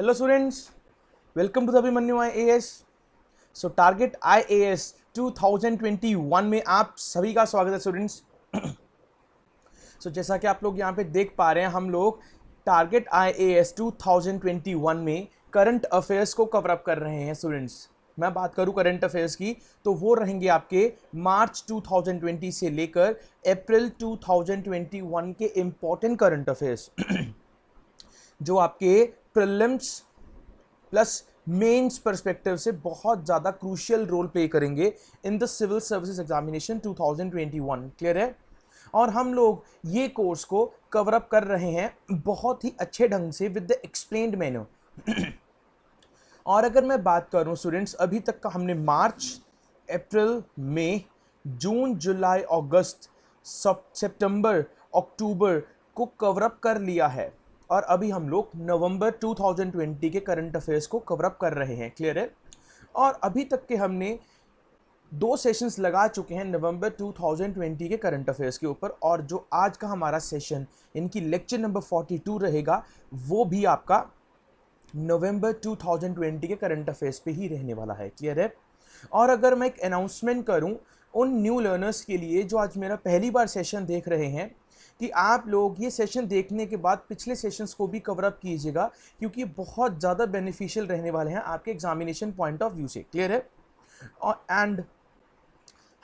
hello students welcome to I abhimanyu ias so target ias 2021 में आप सभी का स्वागत है स्टूडेंट्स सो so, जैसा कि आप लोग यहाँ पे देख पा रहे हैं हम लोग टारगेट ट्वेंटी 2021 में करंट अफेयर्स को कवर अप कर रहे हैं स्टूडेंट्स मैं बात करूं करंट अफेयर्स की तो वो रहेंगे आपके मार्च 2020 से लेकर अप्रैल 2021 के इम्पोर्टेंट करंट अफेयर्स जो आपके प्रिलिम्स प्लस मेंस परस्पेक्टिव से बहुत ज़्यादा क्रूशियल रोल प्ले करेंगे in the civil services examination 2021 clear है और हम लोग ये कोर्स को कवर अप कर रहे हैं बहुत ही अच्छे ढंग से विद द एक्सप्लेन मेन्यू और अगर मैं बात करूं स्टूडेंट्स अभी तक का हमने मार्च अप्रैल मई जून जुलाई अगस्त सेप्टेम्बर अक्टूबर को कवर अप कर लिया है और अभी हम लोग नवंबर 2020 के करंट अफेयर्स को कवरअप कर रहे हैं क्लियर है और अभी तक के हमने दो सेशंस लगा चुके हैं नवंबर 2020 के करंट अफेयर्स के ऊपर और जो आज का हमारा सेशन इनकी लेक्चर नंबर 42 रहेगा वो भी आपका नवंबर 2020 के करंट अफेयर्स पे ही रहने वाला है क्लियर है और अगर मैं एक अनाउंसमेंट करूं उन न्यू लर्नर्स के लिए जो आज मेरा पहली बार सेशन देख रहे हैं कि आप लोग ये सेशन देखने के बाद पिछले सेशंस को भी कवरअप कीजिएगा क्योंकि बहुत ज़्यादा बेनिफिशियल रहने वाले हैं आपके एग्जामिनेशन पॉइंट ऑफ व्यू से क्लियर है और एंड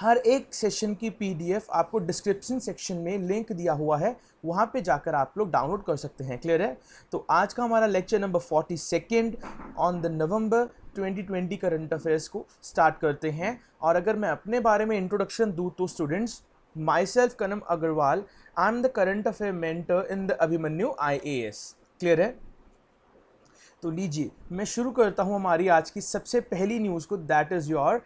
हर एक सेशन की पीडीएफ आपको डिस्क्रिप्शन सेक्शन में लिंक दिया हुआ है वहाँ पे जाकर आप लोग डाउनलोड कर सकते हैं क्लियर है तो आज का हमारा lecture number forty second on the November 2020 current affairs को स्टार्ट करते हैं और अगर मैं अपने बारे में इंट्रोडक्शन दूँ तो students myself Kanam Agarwal. I'm the current affair mentor in the Abhimanyu IAS. Clear है तो लीजिए मैं शुरू करता हूँ हमारी आज की सबसे पहली न्यूज़ को that is your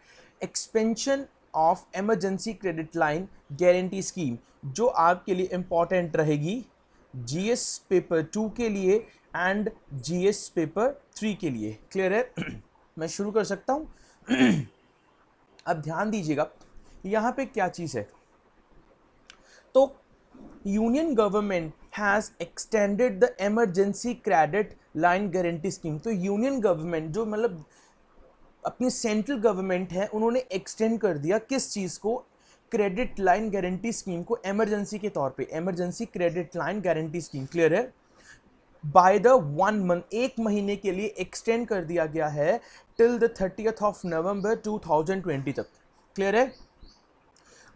expansion of emergency credit line guarantee scheme जो आपके लिए इम्पॉर्टेंट रहेगी जीएस पेपर टू के लिए एंड जीएस पेपर थ्री के लिए क्लियर है मैं शुरू कर सकता हूँ अब ध्यान दीजिएगा यहाँ पे क्या चीज़ है तो union government has extended the emergency credit line guarantee scheme तो यूनियन गवर्नमेंट जो मतलब अपनी सेंट्रल गवर्नमेंट है उन्होंने एक्सटेंड कर दिया किस चीज़ को क्रेडिट लाइन गारंटी स्कीम को एमरजेंसी के तौर पे emergency credit line guarantee scheme clear है बाय द वन मंथ एक महीने के लिए एक्सटेंड कर दिया गया है till the thirtieth of November 2020 तक क्लियर है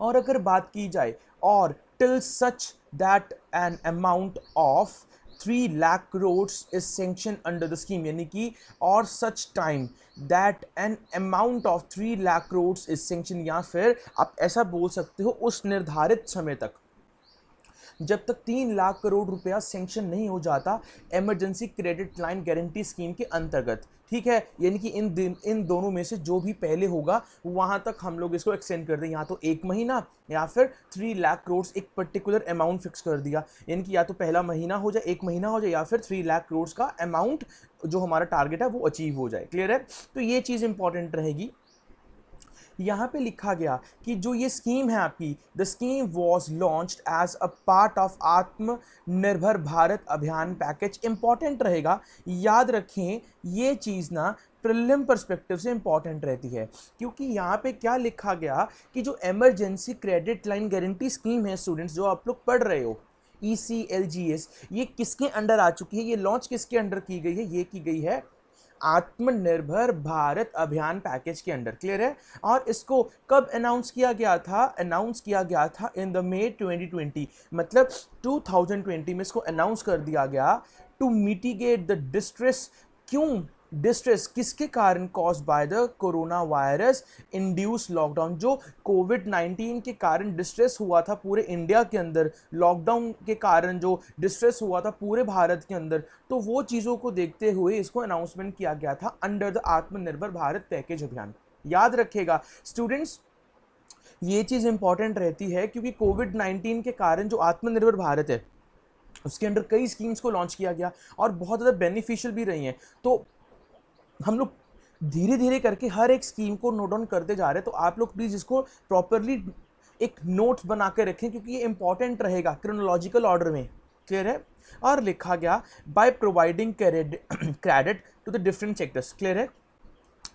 और अगर बात की जाए और till such that an amount of three lakh crores is sanction under the scheme यानी कि और such time that an amount of three lakh crores is sanction या फिर आप ऐसा बोल सकते हो उस निर्धारित समय तक जब तक तीन लाख करोड़ रुपया सेंक्शन नहीं हो जाता emergency credit line guarantee scheme के अंतर्गत ठीक है यानी कि इन दिन इन दोनों में से जो भी पहले होगा वहां तक हम लोग इसको एक्सटेंड कर दें या तो एक महीना या फिर थ्री लाख करोड़ एक पर्टिकुलर अमाउंट फिक्स कर दिया यानी कि या तो पहला महीना हो जाए एक महीना हो जाए या फिर थ्री लाख करोड़ का अमाउंट जो हमारा टारगेट है वो अचीव हो जाए क्लियर है तो ये चीज़ इंपॉर्टेंट रहेगी यहाँ पे लिखा गया कि जो ये स्कीम है आपकी the scheme was launch as a part of Atmanirbhar Bharat अभियान पैकेज इंपॉर्टेंट रहेगा याद रखें ये चीज़ ना प्रिलिम परस्पेक्टिव से इंपॉर्टेंट रहती है क्योंकि यहाँ पे क्या लिखा गया कि जो emergency credit line guarantee scheme है स्टूडेंट्स जो आप लोग पढ़ रहे हो ई सी एल जी एस ये किसके अंडर आ चुकी है ये लॉन्च किसके अंडर की गई है ये की गई है आत्मनिर्भर भारत अभियान पैकेज के अंडर क्लियर है और इसको कब अनाउंस किया गया था अनाउंस किया गया था इन द मे 2020 मतलब 2020 में इसको अनाउंस कर दिया गया टू मिटिगेट द डिस्ट्रेस क्यों डिस्ट्रेस किसके कारण cause by the corona virus induce lockdown जो कोविड 19 के कारण डिस्ट्रेस हुआ था पूरे इंडिया के अंदर लॉकडाउन के कारण जो डिस्ट्रेस हुआ था पूरे भारत के अंदर तो वो चीज़ों को देखते हुए इसको अनाउंसमेंट किया गया था अंडर द आत्मनिर्भर भारत पैकेज अभियान याद रखेगा स्टूडेंट्स ये चीज़ इंपॉर्टेंट रहती है क्योंकि कोविड 19 के कारण जो आत्मनिर्भर भारत है उसके अंडर कई स्कीम्स को लॉन्च किया गया और बहुत ज़्यादा बेनिफिशियल भी रही हैं तो हम लोग धीरे धीरे करके हर एक स्कीम को नोट डाउन करते जा रहे हैं तो आप लोग प्लीज़ इसको प्रॉपरली एक नोट बना के रखें क्योंकि ये इंपॉर्टेंट रहेगा क्रोनोलॉजिकल ऑर्डर में क्लियर है और लिखा गया by providing credit to the different sectors clear है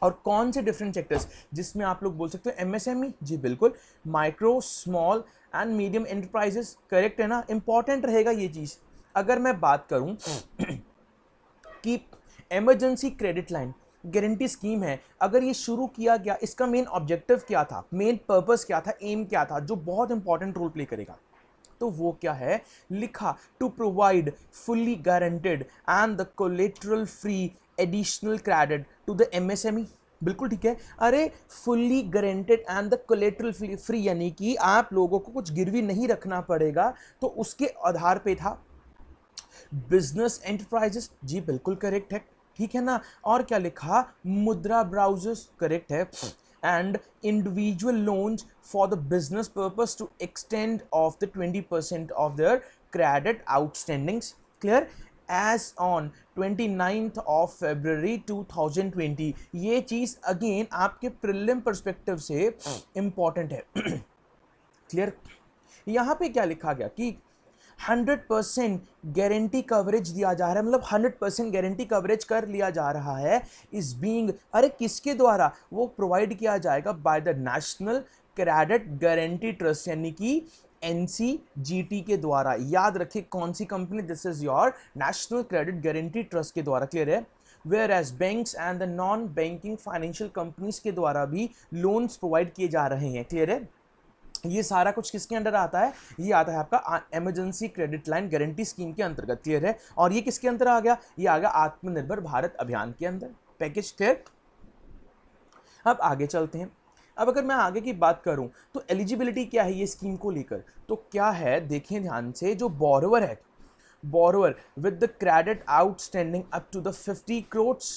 और कौन से डिफरेंट सेक्टर्स जिसमें आप लोग बोल सकते हो एमएसएमई e। जी बिल्कुल micro small and medium enterprises correct है ना इंपॉर्टेंट रहेगा ये चीज़ अगर मैं बात करूँ हम्म। कि emergency credit line guarantee scheme है अगर ये शुरू किया गया इसका मेन ऑब्जेक्टिव क्या था मेन पर्पस क्या था एम क्या था जो बहुत इंपॉर्टेंट रोल प्ले करेगा तो वो क्या है लिखा to provide fully guaranteed and the collateral free additional credit to the MSME बिल्कुल ठीक है अरे fully guaranteed and the collateral free यानी कि आप लोगों को कुछ गिरवी नहीं रखना पड़ेगा तो उसके आधार पे था बिजनेस एंटरप्राइजेस जी बिल्कुल करेक्ट है ठीक है ना और क्या लिखा मुद्रा ब्राउजर्स करेक्ट है and individual loans for the business purpose to extend of the twenty percent of their credit outstandings clear as on twenty ninth of February two thousand twenty ये चीज़ अगेन आपके प्रिलिम परस्पेक्टिव से important है clear यहाँ पे क्या लिखा गया कि हंड्रेड परसेंट गारंटी कवरेज दिया जा रहा है मतलब हंड्रेड परसेंट गारंटी कवरेज कर लिया जा रहा है इस बींग अरे किसके द्वारा वो प्रोवाइड किया जाएगा by the national credit guarantee trust यानी कि एन के द्वारा याद रखिए कौन सी company this is your national credit guarantee trust के द्वारा क्लियर है whereas banks and the non banking financial companies के द्वारा भी लोन्स प्रोवाइड किए जा रहे हैं क्लियर है ये सारा कुछ किसके अंडर आता है ये आता है आपका emergency credit line guarantee scheme के अंतर्गत क्लियर है और ये किसके अंदर आ गया ये आ गया आत्मनिर्भर भारत अभियान के अंदर पैकेज क्लियर अब आगे चलते हैं अब अगर मैं आगे की बात करूं तो एलिजिबिलिटी क्या है ये स्कीम को लेकर तो क्या है देखें ध्यान से जो बोरोवर है borrower with the credit outstanding up to the fifty crores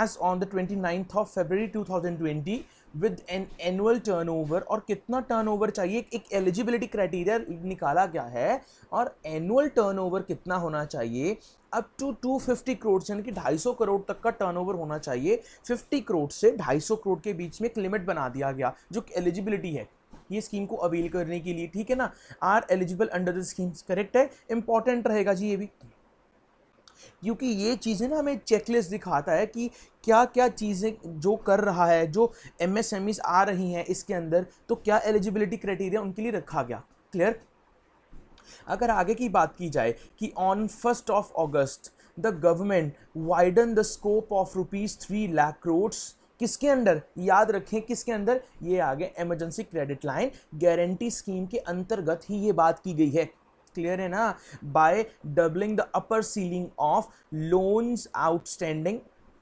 as on the twenty ninth of February two thousand twenty with an annual turnover और कितना टर्नओवर चाहिए एक एलिजिबिलिटी क्राइटेरिया निकाला गया है और एनुअल टर्नओवर कितना होना चाहिए अप टू 250 करोड़ यानी कि 250 करोड़ तक का टर्नओवर होना चाहिए 50 करोड़ से 250 करोड़ के बीच में एक लिमिट बना दिया गया जो कि एलिजिबिलिटी है ये स्कीम को अवेल करने के लिए ठीक है ना are eligible under the schemes correct है इंपॉर्टेंट रहेगा जी ये भी क्योंकि ये चीज़ें ना हमें चेकलिस्ट दिखाता है कि क्या क्या चीज़ें जो कर रहा है जो एम एस एम ईस आ रही हैं इसके अंदर तो क्या एलिजिबिलिटी क्राइटेरिया उनके लिए रखा गया क्लियर अगर आगे की बात की जाए कि on first of August the government widen the scope of rupees three lakh crores किसके अंदर याद रखें किसके अंदर ये आ गए emergency credit line guarantee scheme के अंतर्गत ही ये बात की गई है clear enough na by doubling the upper ceiling of loans outstanding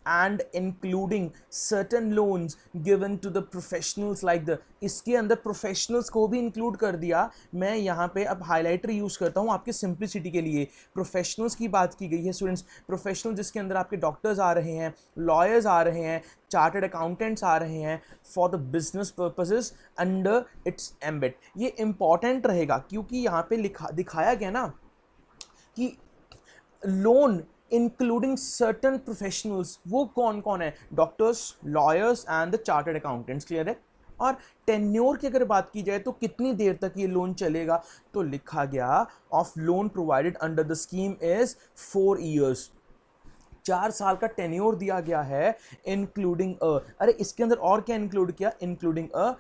and including certain loans given to the professionals like the इसके अंदर प्रोफेशनल्स को भी इंक्लूड कर दिया मैं यहाँ पे अब हाईलाइटर यूज़ करता हूँ आपके सिंप्लिसिटी के लिए प्रोफेशनल्स की बात की गई है स्टूडेंट्स प्रोफेशनल जिसके अंदर आपके डॉक्टर्स आ रहे हैं लॉयर्स आ रहे हैं चार्टर्ड अकाउंटेंट्स आ रहे हैं for the business purposes under its ambit ये इम्पॉर्टेंट रहेगा क्योंकि यहाँ पे लिखा दिखाया गया ना कि लोन इंक्लूडिंग सर्टन प्रोफेशनल्स वो कौन कौन है doctors lawyers and the chartered accountants clear है और टेन्योर की अगर बात की जाए तो कितनी देर तक ये लोन चलेगा तो लिखा गया of loan provided under the scheme is four years चार साल का टेन्योर दिया गया है इंक्लूडिंग अ अरे इसके अंदर और क्या इंक्लूड किया including a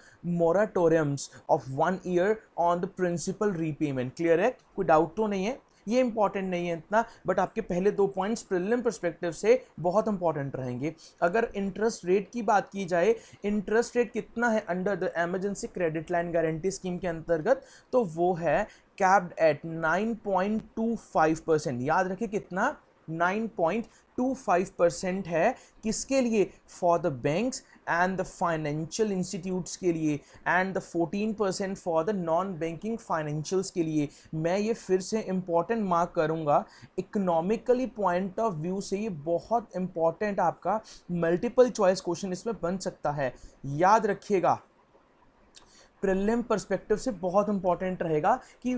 moratoriums of one year on the principal repayment clear है कोई डाउट तो नहीं है ये इंपॉर्टेंट नहीं है इतना बट आपके पहले दो पॉइंट्स प्रिलिम परस्पेक्टिव से बहुत इंपॉर्टेंट रहेंगे अगर इंटरेस्ट रेट की बात की जाए इंटरेस्ट रेट कितना है under the emergency credit line guarantee scheme के अंतर्गत तो वो है कैप्ड एट 9.25 परसेंट याद रखें कितना पॉइंट 0.25 परसेंट है किसके लिए for the banks and the financial institutes के लिए and the 14 percent for the non banking financials के लिए मैं ये फिर से इम्पॉर्टेंट मार्क करूँगा इकोनॉमिकली पॉइंट ऑफ व्यू से ये बहुत इम्पॉर्टेंट आपका मल्टीपल चॉइस क्वेश्चन इसमें बन सकता है याद रखिएगा प्रिलिम परस्पेक्टिव से बहुत इंपॉर्टेंट रहेगा कि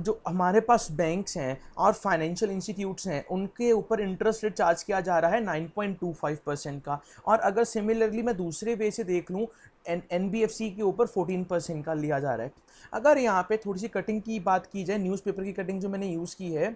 जो हमारे पास बैंक्स हैं और फाइनेंशियल इंस्टीट्यूट्स हैं उनके ऊपर इंटरेस्ट रेट चार्ज किया जा रहा है 9.25 परसेंट का और अगर सिमिलरली मैं दूसरे वे से देख लूँ एन एन के ऊपर 14 परसेंट का लिया जा रहा है अगर यहाँ पे थोड़ी सी कटिंग की बात की जाए न्यूज़पेपर की कटिंग जो मैंने यूज़ की है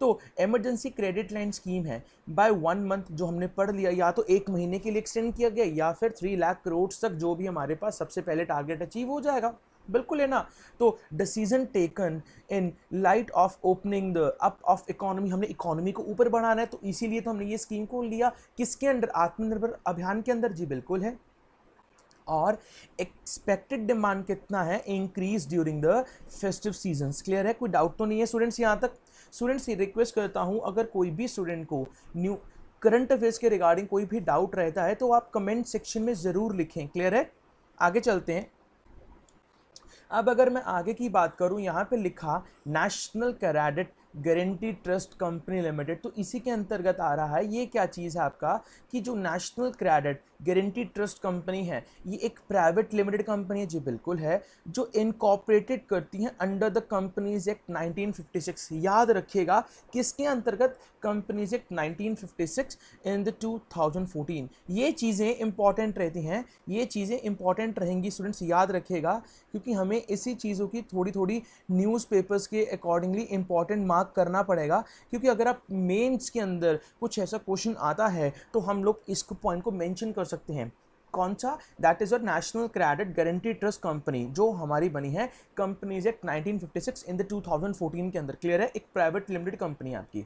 तो एमरजेंसी क्रेडिट लाइन स्कीम है बाय वन मंथ जो हमने पढ़ लिया या तो एक महीने के लिए एक्सटेंड किया गया या फिर थ्री लाख करोड़ तक जो भी हमारे पास सबसे पहले टारगेट अचीव हो जाएगा बिल्कुल है ना तो decision taken in light of opening the up of economy हमने इकोनॉमी को ऊपर बढ़ाना है तो इसीलिए तो हमने ये स्कीम को लिया किसके अंडर आत्मनिर्भर अभियान के अंदर जी बिल्कुल है और एक्सपेक्टेड डिमांड कितना है increase during the festive season clear है कोई डाउट तो नहीं है स्टूडेंट्स यहाँ तक स्टूडेंट से रिक्वेस्ट करता हूँ अगर कोई भी स्टूडेंट को न्यू करंट अफेयर्स के रिगार्डिंग कोई भी डाउट रहता है तो आप कमेंट सेक्शन में ज़रूर लिखें क्लियर है आगे चलते हैं अब अगर मैं आगे की बात करूं यहाँ पे लिखा national credit guarantee trust company limited तो इसी के अंतर्गत आ रहा है ये क्या चीज़ है आपका कि जो national credit guarantee trust company है ये एक प्राइवेट लिमिटेड कंपनी है जी बिल्कुल है जो इनकॉपरेटेड करती हैं अंडर द कंपनीज एक्ट 1956 याद रखिएगा किसके अंतर्गत कंपनीज एक्ट 1956 इन द 2014 ये चीज़ें इंपॉर्टेंट रहती हैं ये चीज़ें इंपॉर्टेंट रहेंगी स्टूडेंट्स याद रखिएगा क्योंकि हमें इसी चीज़ों की थोड़ी थोड़ी न्यूज़ के अकॉर्डिंगली इंपॉर्टेंट दिमाग करना पड़ेगा क्योंकि अगर आप मेंस के अंदर कुछ ऐसा क्वेश्चन आता है तो हम लोग इस पॉइंट को मेंशन कर सकते हैं कौन सा that is a national credit guarantee trust company जो हमारी बनी है कंपनीज एक्ट 1956 इन द 2014 के अंदर क्लियर है एक प्राइवेट लिमिटेड कंपनी आपकी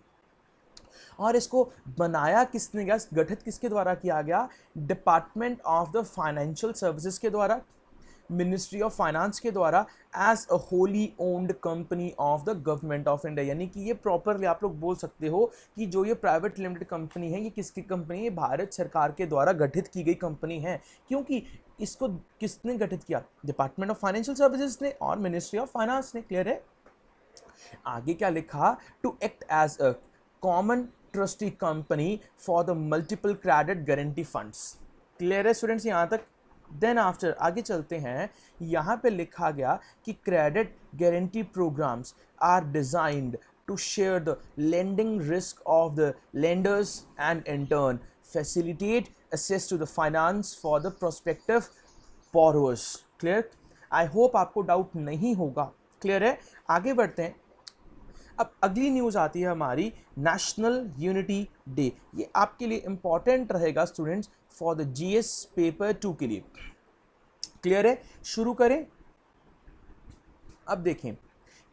और इसको बनाया किसने गया गठित किसके द्वारा किया गया department of the financial services के द्वारा मिनिस्ट्री ऑफ फाइनेंस के द्वारा as a wholly owned company of the government of India यानी कि ये प्रॉपरली आप लोग बोल सकते हो कि जो ये प्राइवेट लिमिटेड कंपनी है ये किसकी कंपनी है भारत सरकार के द्वारा गठित की गई कंपनी है क्योंकि इसको किसने गठित किया डिपार्टमेंट ऑफ फाइनेंशियल सर्विसेज ने और मिनिस्ट्री ऑफ फाइनेंस ने क्लियर है आगे क्या लिखा to act as a common trustee company for the multiple credit guarantee funds clear है स्टूडेंट्स यहाँ तक देन आफ्टर आगे चलते हैं यहाँ पे लिखा गया कि credit guarantee programmes are designed to share the lending risk of the lenders and in turn facilitate assist to the finance for the prospective borrowers clear I hope आपको डाउट नहीं होगा क्लियर है आगे बढ़ते हैं अब अगली न्यूज़ आती है हमारी नेशनल यूनिटी डे ये आपके लिए इम्पॉर्टेंट रहेगा students for the GS paper two के लिए क्लियर है शुरू करें अब देखें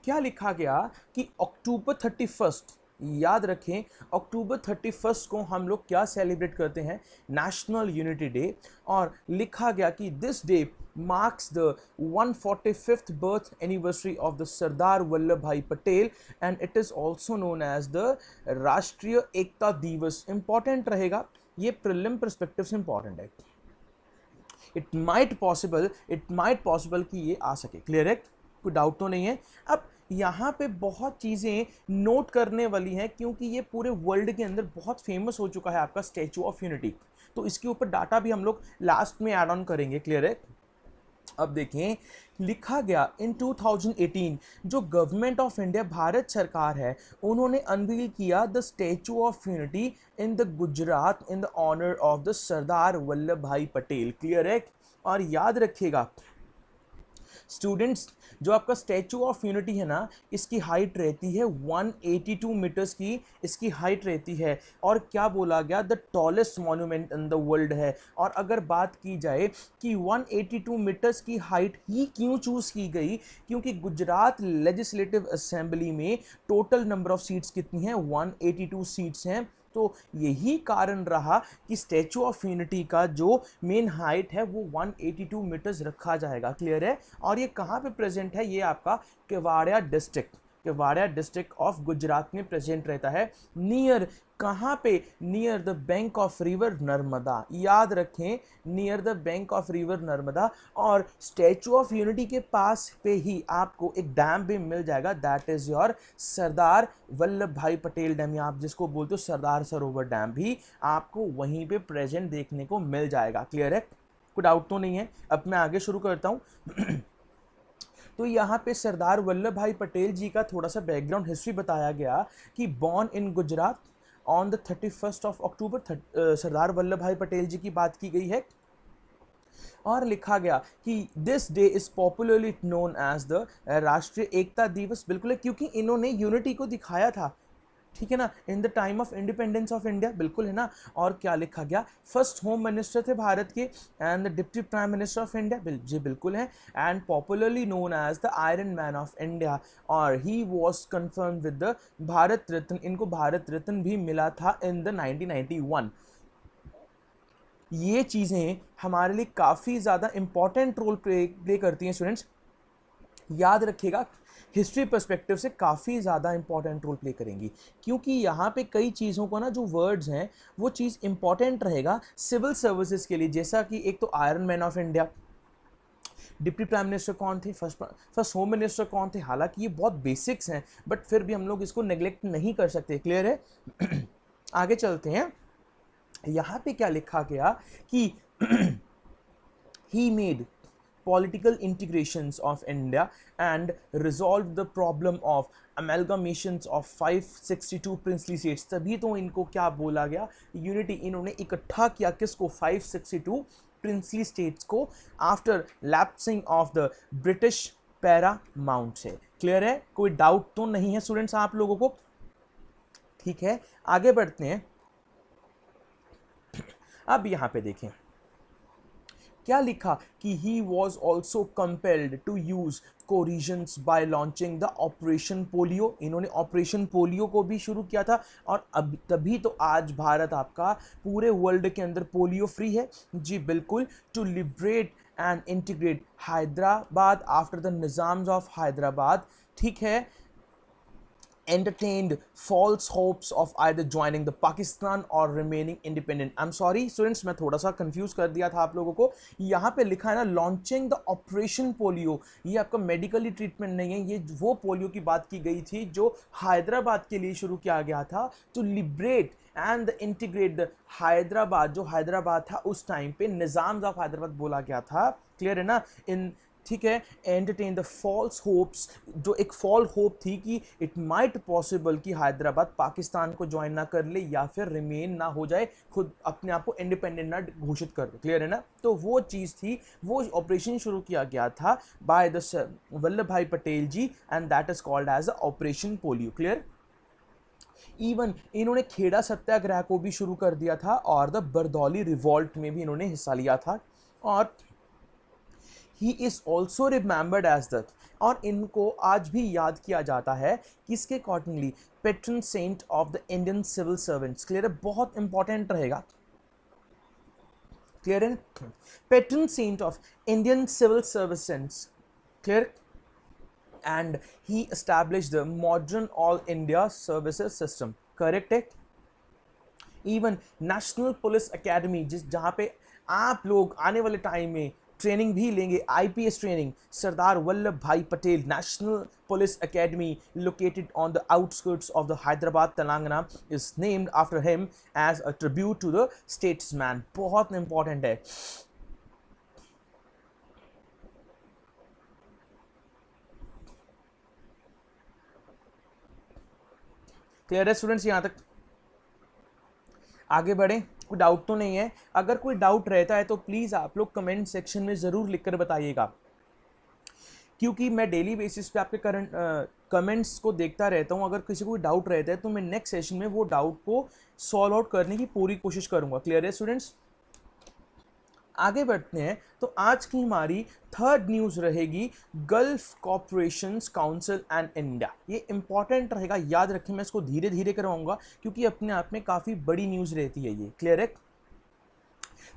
क्या लिखा गया कि अक्टूबर थर्टी फर्स्ट याद रखें अक्टूबर थर्टी फर्स्ट को हम लोग क्या सेलिब्रेट करते हैं नेशनल यूनिटी डे और लिखा गया कि this day marks the one forty fifth birth anniversary of the Sardar Vallabhbhai Patel and it is also known as the Rashtriya Ekta Diwas important रहेगा ये प्रिलिम परस्पेक्टिव से इंपॉर्टेंट है it might possible it might possible कि ये आ सके क्लियर है कोई डाउट तो नहीं है अब यहाँ पे बहुत चीज़ें नोट करने वाली हैं क्योंकि ये पूरे वर्ल्ड के अंदर बहुत फेमस हो चुका है आपका स्टैचू ऑफ यूनिटी तो इसके ऊपर डाटा भी हम लोग लास्ट में एड ऑन करेंगे क्लियर है अब देखें लिखा गया इन 2018 जो गवर्नमेंट ऑफ इंडिया भारत सरकार है उन्होंने अनवील किया the statue of unity in the Gujarat in the honour of the Sardar Vallabhbhai Patel clear है और याद रखिएगा स्टूडेंट्स जो आपका स्टैचू ऑफ यूनिटी है ना इसकी हाइट रहती है 182 मीटर्स की इसकी हाइट रहती है और क्या बोला गया the tallest monument in the world है और अगर बात की जाए कि 182 मीटर्स की हाइट ही क्यों चूज़ की गई क्योंकि गुजरात लेजिस्लेटिव असेंबली में टोटल नंबर ऑफ सीट्स कितनी हैं 182 सीट्स हैं तो यही कारण रहा कि स्टैचू ऑफ यूनिटी का जो मेन हाइट है वो 182 मीटर्स रखा जाएगा क्लियर है और ये कहाँ पे प्रेजेंट है ये आपका केवाड़िया डिस्ट्रिक्ट कि डिस्ट्रिक्ट ऑफ गुजरात में प्रेजेंट रहता है नियर कहाँ पे near the bank of river Narmada याद रखें near the bank of river Narmada और स्टैचू ऑफ यूनिटी के पास पे ही आपको एक डैम भी मिल जाएगा that is your Sardar Vallabhbhai Patel dam या आप जिसको बोलते हो सरदार सरोवर डैम भी आपको वहीं पे प्रेजेंट देखने को मिल जाएगा क्लियर है कोई डाउट तो नहीं है अब मैं आगे शुरू करता हूँ तो यहाँ पे सरदार वल्लभ भाई पटेल जी का थोड़ा सा बैकग्राउंड हिस्ट्री बताया गया कि born in Gujarat on the thirty first of October Sardar Vallabhbhai Patel जी की बात की गई है और लिखा गया कि this day is popularly known as the Rashtriya Ekta दिवस बिल्कुल है क्योंकि इन्होंने यूनिटी को दिखाया था ठीक है ना in the time of independence of India बिल्कुल है ना और क्या लिखा गया फर्स्ट होम मिनिस्टर थे भारत के and the deputy prime minister of India जी बिल्कुल है and popularly known as the iron man of India और he was confirm with the Bharat Ratna इनको भारत रत्न भी मिला था इन द नाइनटीन ये चीज़ें हमारे लिए काफ़ी ज़्यादा इम्पॉर्टेंट रोल प्ले प्ले करती हैं स्टूडेंट्स याद रखिएगा हिस्ट्री परस्पेक्टिव से काफ़ी ज़्यादा इंपॉर्टेंट रोल प्ले करेंगी क्योंकि यहाँ पे कई चीज़ों को ना जो वर्ड्स हैं वो चीज़ इंपॉर्टेंट रहेगा सिविल सर्विसेज के लिए जैसा कि एक तो iron man of India deputy prime minister कौन थे फर्स्ट फर्स्ट होम मिनिस्टर कौन थे हालांकि ये बहुत बेसिक्स हैं बट फिर भी हम लोग इसको नेग्लेक्ट नहीं कर सकते क्लियर है आगे चलते हैं यहाँ पे क्या लिखा गया कि he made political integrations of India and resolved the problem of amalgamations of 562 princely states tabhi to inko kya bola gaya unity inhone ikattha kiya kisko 562 princely states ko after lapsing of the British paramount se clear hai koi doubt to nahi hai students aap logo ko theek hai aage badhte hain अब यहाँ पे देखें क्या लिखा कि he was also compelled to use coercions by launching the operation polio इन्होंने operation polio को भी शुरू किया था और अब तभी तो आज भारत आपका पूरे वर्ल्ड के अंदर पोलियो फ्री है जी बिल्कुल to liberate and integrate Hyderabad after the Nizams of Hyderabad ठीक है entertained false hopes of either joining the Pakistan or remaining independent. I'm sorry students मैं थोड़ा सा confused कर दिया था आप लोगों को यहाँ पे लिखा है ना launching the operation polio ये आपका medically treatment नहीं है ये वो polio की बात की गई थी जो हैदराबाद के लिए शुरू किया गया था to liberate and integrate Hyderabad जो हैदराबाद था उस टाइम पे निज़ाम ऑफ हैदराबाद बोला गया था क्लियर है ना इन ठीक है एंटरटेन द फॉल्स होप्स जो एक फॉल होप थी कि इट माइट पॉसिबल कि हैदराबाद पाकिस्तान को ज्वाइन ना कर ले या फिर रिमेन ना हो जाए खुद अपने आप को इंडिपेंडेंट ना घोषित कर दे क्लियर है ना तो वो चीज़ थी वो ऑपरेशन शुरू किया गया था bye the Vallabhbhai Patel ji and that is called as a operation polio clear even इन्होंने खेड़ा सत्याग्रह को भी शुरू कर दिया था और द बरदौली रिवॉल्ट में भी इन्होंने हिस्सा लिया था और he is also remembered as दत्त और इनको आज भी याद किया जाता है किसके accordingly patron saint of the Indian civil servants clear है बहुत इंपॉर्टेंट रहेगा क्लियर है patron saint of Indian civil servants clear and he establish the modern all India services system correct है इवन नेशनल पुलिस अकेडमी जिस जहाँ पे आप लोग आने वाले टाइम में ट्रेनिंग भी लेंगे IPS training Sardar Vallabhbhai Patel national police academy located on the outskirts of the Hyderabad Telangana is named after him as a tribute to the statesman बहुत इंपॉर्टेंट है क्लियर स्टूडेंट्स यहां तक आगे बढ़े कोई डाउट तो नहीं है अगर कोई डाउट रहता है तो प्लीज़ आप लोग कमेंट सेक्शन में ज़रूर लिख कर बताइएगा क्योंकि मैं डेली बेसिस पे आपके करंट कमेंट्स को देखता रहता हूँ अगर किसी को डाउट रहता है तो मैं नेक्स्ट सेशन में वो डाउट को सॉल्व आउट करने की पूरी कोशिश करूँगा क्लियर है स्टूडेंट्स आगे बढ़ते हैं तो आज की हमारी थर्ड न्यूज़ रहेगी gulf cooperation council and India ये इंपॉर्टेंट रहेगा याद रखें मैं इसको धीरे धीरे करवाऊंगा क्योंकि अपने आप में काफ़ी बड़ी न्यूज़ रहती है ये क्लियर है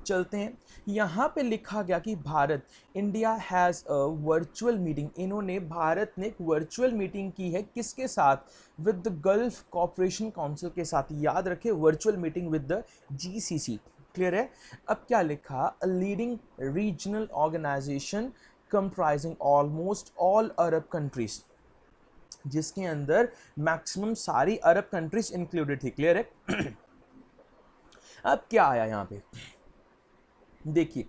चलते हैं यहाँ पे लिखा गया कि Bharat India has a virtual meeting इन्होंने भारत ने एक वर्चुअल मीटिंग की है किसके साथ with the gulf cooperation council के साथ याद रखें virtual meeting with the GCC clear है अब क्या लिखा leading regional organisation comprising almost all Arab countries जिसके अंदर मैक्सिमम सारी अरब कंट्रीज इंक्लूडेड थी क्लियर है अब क्या आया यहाँ पे देखिए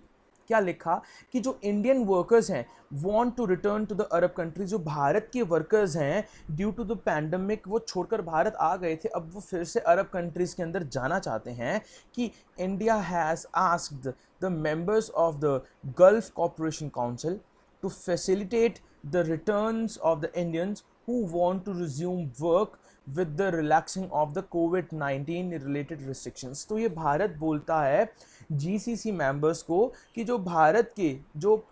क्या लिखा कि जो इंडियन वर्कर्स हैं want to return to the Arab countries जो भारत के वर्कर्स हैं ड्यू टू द पैंडमिक वो छोड़कर भारत आ गए थे अब वो फिर से अरब कंट्रीज़ के अंदर जाना चाहते हैं कि India has asked the members of the gulf cooperation council to facilitate the return of the Indians who want to resume work with the relaxing of the covid nineteen related restrictions तो ये भारत बोलता है GCC members को कि जो भारत के जो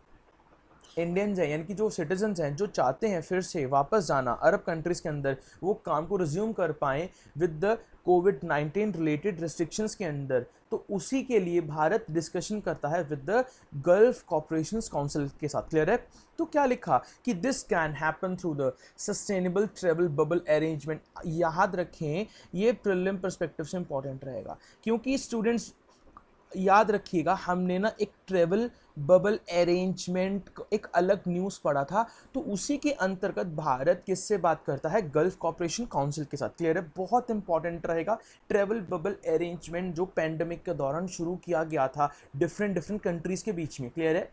Indians हैं यानी कि जो सिटीजन्स हैं जो चाहते हैं फिर से वापस जाना अरब कंट्रीज़ के अंदर वो काम को रिज्यूम कर पाएँ with the covid nineteen related restrictions के अंदर तो उसी के लिए भारत डिस्कशन करता है with the gulf cooperation council के साथ क्लियर है तो क्या लिखा कि this can happen through the sustainable travel bubble arrangement याद रखें ये प्रिलिम परस्पेक्टिव से इंपॉर्टेंट रहेगा क्योंकि स्टूडेंट्स याद रखिएगा हमने ना एक ट्रेवल बबल अरेंजमेंट एक अलग न्यूज़ पढ़ा था तो उसी के अंतर्गत भारत किससे बात करता है गल्फ कॉपरेशन काउंसिल के साथ क्लियर है बहुत इंपॉर्टेंट रहेगा ट्रेवल बबल अरेंजमेंट जो पैंडमिक के दौरान शुरू किया गया था डिफरेंट डिफरेंट कंट्रीज़ के बीच में क्लियर है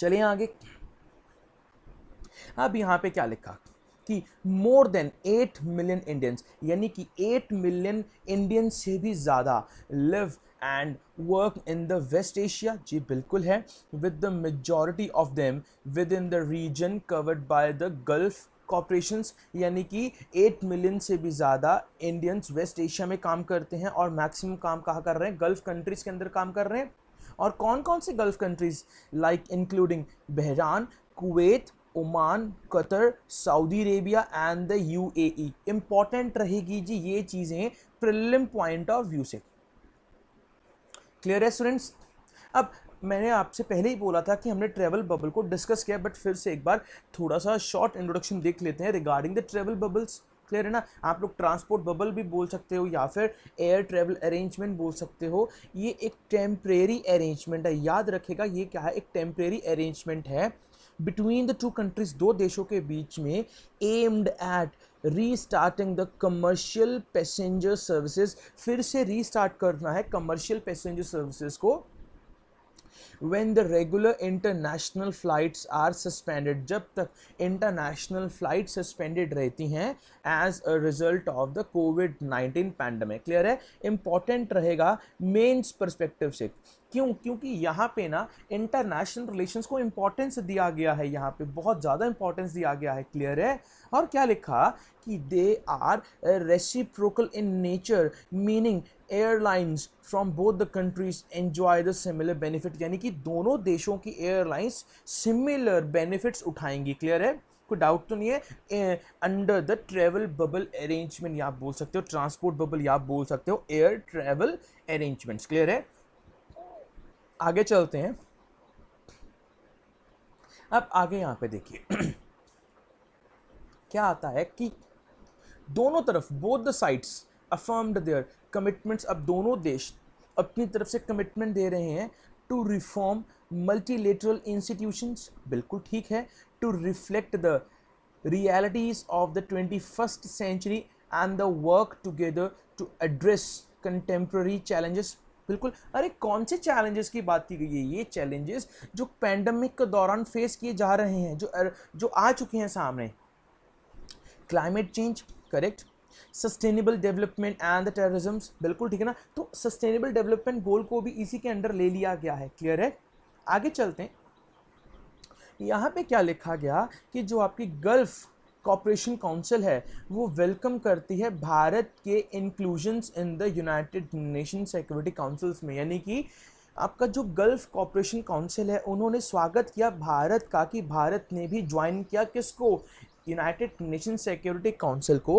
चलिए आगे अब यहाँ पे क्या लिखा कि more than eight million Indians यानी कि एट मिलियन इंडियन से भी ज़्यादा live and work in the West Asia जी बिल्कुल है with the majority of them within the region covered by the gulf cooperations यानी कि एट मिलियन से भी ज़्यादा इंडियंस वेस्ट एशिया में काम करते हैं और मैक्सिमम काम कहाँ कर रहे हैं गल्फ कंट्रीज़ के अंदर काम कर रहे हैं और कौन कौन से gulf countries like including Bahrain Kuwait Oman Qatar Saudi Arabia and the UAE important रहेगी जी ये चीज़ें प्रिलिम पॉइंट ऑफ व्यू से क्लियर है स्टूडेंट्स अब मैंने आपसे पहले ही बोला था कि हमने ट्रेवल बबल को डिस्कस किया बट फिर से एक बार थोड़ा सा शॉर्ट इंट्रोडक्शन देख लेते हैं regarding the travel bubbles clear है ना आप लोग ट्रांसपोर्ट बबल भी बोल सकते हो या फिर एयर ट्रेवल अरेंजमेंट बोल सकते हो ये एक टेम्परेरी अरेंजमेंट है याद रखेगा ये क्या है एक टेम्परेरी अरेंजमेंट है बिटवीन द टू कंट्रीज दो देशों के बीच में aimed at restarting the commercial passenger services फिर से रीस्टार्ट करना है कमर्शियल पैसेंजर सर्विसेज को when the regular international flight are suspended जब तक इंटरनेशनल फ्लाइट सस्पेंडेड रहती हैं as a result of the covid nineteen pandemic clear है इंपॉर्टेंट रहेगा मेन्स परस्पेक्टिव से क्यों क्योंकि यहाँ पे ना इंटरनेशनल रिलेशंस को इम्पोर्टेंस दिया गया है यहाँ पे बहुत ज़्यादा इम्पोर्टेंस दिया गया है क्लियर है और क्या लिखा कि they are reciprocal in nature meaning airlines from both the countries enjoy the similar benefit यानी कि दोनों देशों की एयरलाइंस सिमिलर बेनिफिट्स उठाएंगी क्लियर है कोई डाउट तो नहीं है under the travel bubble arrangement या आप बोल सकते हो ट्रांसपोर्ट बबल या आप बोल सकते हो एयर ट्रेवल अरेंजमेंट्स क्लियर है आगे चलते हैं अब आगे यहां पे देखिए क्या आता है कि दोनों तरफ both the sides affirmed their commitments अब दोनों देश अपनी तरफ से कमिटमेंट दे रहे हैं टू रिफॉर्म मल्टीलेटरल इंस्टीट्यूशंस बिल्कुल ठीक है to reflect the realities of the twenty first century and the work together to address contemporary challenges बिल्कुल अरे कौन से चैलेंजेस की बात की गई है ये चैलेंजेस जो पैंडमिक के दौरान फेस किए जा रहे हैं जो जो आ चुके हैं सामने climate change correct sustainable development and the terrorism बिल्कुल ठीक है ना तो सस्टेनेबल डेवलपमेंट गोल को भी इसी के अंडर ले लिया गया है क्लियर है आगे चलते हैं यहाँ पे क्या लिखा गया कि जो आपकी गल्फ़ कॉपरेशन काउंसिल है वो वेलकम करती है भारत के inclusions in the United Nation security councils में यानी कि आपका जो गल्फ कॉपरेशन काउंसिल है उन्होंने स्वागत किया भारत का कि भारत ने भी ज्वाइन किया किसको यूनाइटेड नेशन सिक्योरिटी काउंसिल को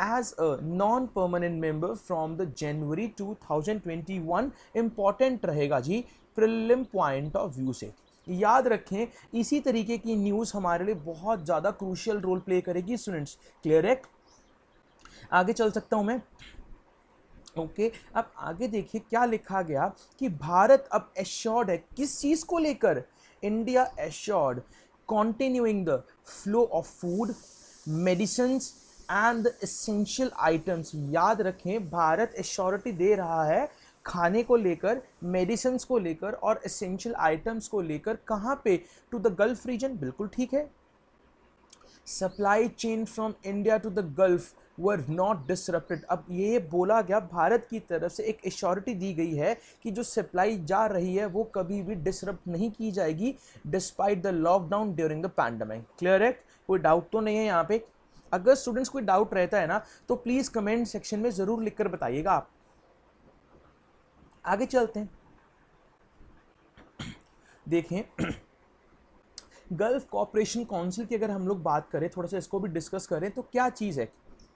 as a non permanent member from the January 2021 important रहेगा जी प्रिलिम पॉइंट ऑफ व्यू से याद रखें इसी तरीके की न्यूज़ हमारे लिए बहुत ज़्यादा क्रूशियल रोल प्ले करेगी स्टूडेंट्स क्लियर है आगे चल सकता हूँ मैं ओके okay, अब आगे देखिए क्या लिखा गया कि भारत अब एश्योर्ड है किस चीज़ को लेकर India assured continuing the flow of food medicine and the essential items याद रखें भारत एश्योरिटी दे रहा है खाने को लेकर मेडिसिन को लेकर और एसेंशियल आइटम्स को लेकर कहाँ पे टू द गल्फ रीजन बिल्कुल ठीक है supply chain from India to the gulf were not disrupted अब ये बोला गया भारत की तरफ से एक एश्योरिटी दी गई है कि जो सप्लाई जा रही है वो कभी भी डिसरप्ट नहीं की जाएगी despite the lockdown during the pandemic clear है कोई डाउट तो नहीं है यहाँ पे अगर स्टूडेंट्स कोई डाउट रहता है ना तो प्लीज़ कमेंट सेक्शन में ज़रूर लिखकर बताइएगा आप आगे चलते हैं देखें गल्फ कॉपरेशन काउंसिल की अगर हम लोग बात करें थोड़ा सा इसको भी डिस्कस करें तो क्या चीज़ है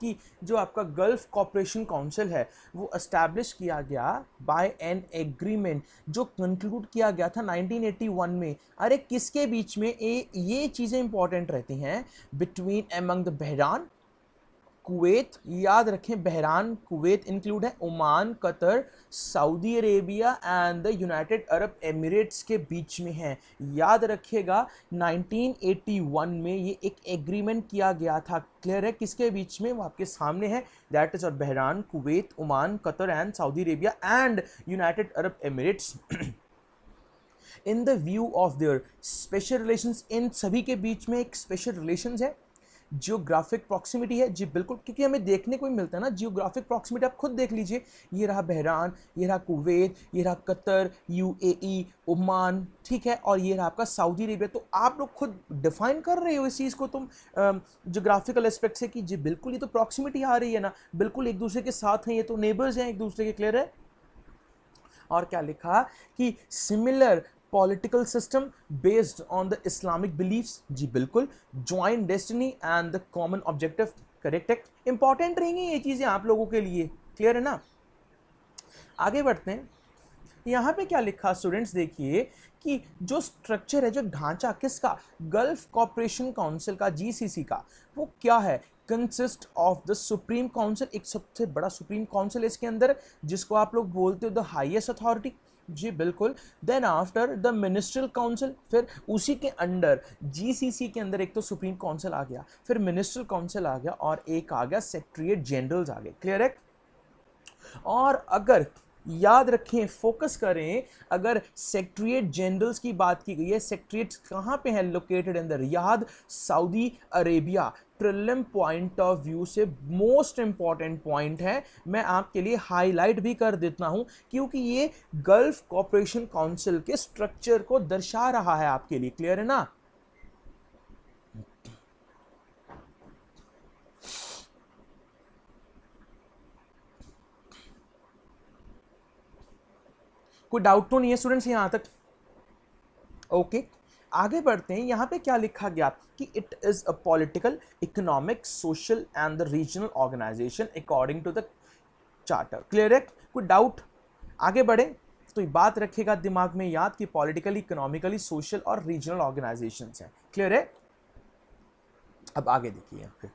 कि जो आपका गल्फ कॉपरेशन काउंसिल है वो इस्टेब्लिश किया गया बाय एन एग्रीमेंट जो कंक्लूड किया गया था 1981 में अरे किसके बीच में ए, ये चीज़ें इंपॉर्टेंट रहती हैं between among the Bahrain Kuwait याद रखें बहरान कुवैत इंक्लूड है Oman Qatar Saudi Arabia and the United Arab Emirates के बीच में है याद रखिएगा 1981 में ये एक एग्रीमेंट किया गया था क्लियर है किसके बीच में वो आपके सामने है दैट इज़ और Bahrain Kuwait Oman Qatar and Saudi Arabia and United Arab Emirates in the view of their special relation इन सभी के बीच में एक स्पेशल रिलेशन है जियोग्राफिक प्रॉक्सिमिटी है जी बिल्कुल क्योंकि हमें देखने को ही मिलता है ना जियोग्राफिक प्रॉक्सिमिटी आप खुद देख लीजिए ये रहा बहरान ये रहा कुवैत ये रहा कतर यूएई ओमान ठीक है और ये रहा आपका सऊदी अरेबिया तो आप लोग खुद डिफाइन कर रहे हो इस चीज़ को तुम जोग्राफिकल एस्पेक्ट से कि जी बिल्कुल ये तो प्रॉक्सिमिटी आ रही है ना बिल्कुल एक दूसरे के साथ हैं ये तो नेबर्स हैं एक दूसरे के क्लियर है और क्या लिखा कि similar political system based on the Islamic belief जी बिल्कुल joint destiny and the common objective correct है इंपॉर्टेंट रहेंगी ये चीज़ें आप लोगों के लिए क्लियर है ना आगे बढ़ते हैं यहाँ पे क्या लिखा स्टूडेंट्स देखिए कि जो स्ट्रक्चर है जो ढांचा किसका गल्फ कॉपरेशन काउंसिल का जीसीसी का वो क्या है consist of the supreme council एक सबसे बड़ा सुप्रीम काउंसिल है इसके अंदर जिसको आप लोग बोलते हो द हाईएस्ट अथॉरिटी जी बिल्कुल then after the ministerial council फिर उसी के अंडर जीसीसी के अंदर एक तो सुप्रीम काउंसिल आ गया फिर मिनिस्ट्रल काउंसिल आ गया और एक आ गया सेक्रेटरिएट जनरल्स आ गए क्लियर है और अगर याद रखें फोकस करें अगर सेक्रेटरिएट जनरल्स की बात की गई है सेक्रेटरिएट कहाँ पे हैं लोकेटेड अंदर याद Saudi Arabia prelim point of view से मोस्ट इम्पॉर्टेंट पॉइंट है मैं आपके लिए हाईलाइट भी कर देता हूँ क्योंकि ये गल्फ कॉपरेशन काउंसिल के स्ट्रक्चर को दर्शा रहा है आपके लिए क्लियर है ना कोई डाउट तो नहीं है स्टूडेंट्स यहां तक ओके okay. आगे बढ़ते हैं यहाँ पे क्या लिखा गया कि it is a political economic social and the regional organisation according to the charter clear है कोई डाउट आगे बढ़े तो ये बात रखेगा दिमाग में याद कि पॉलिटिकली इकोनॉमिकली सोशल और रीजनल ऑर्गेनाइजेशन है क्लियर है अब आगे देखिए फिर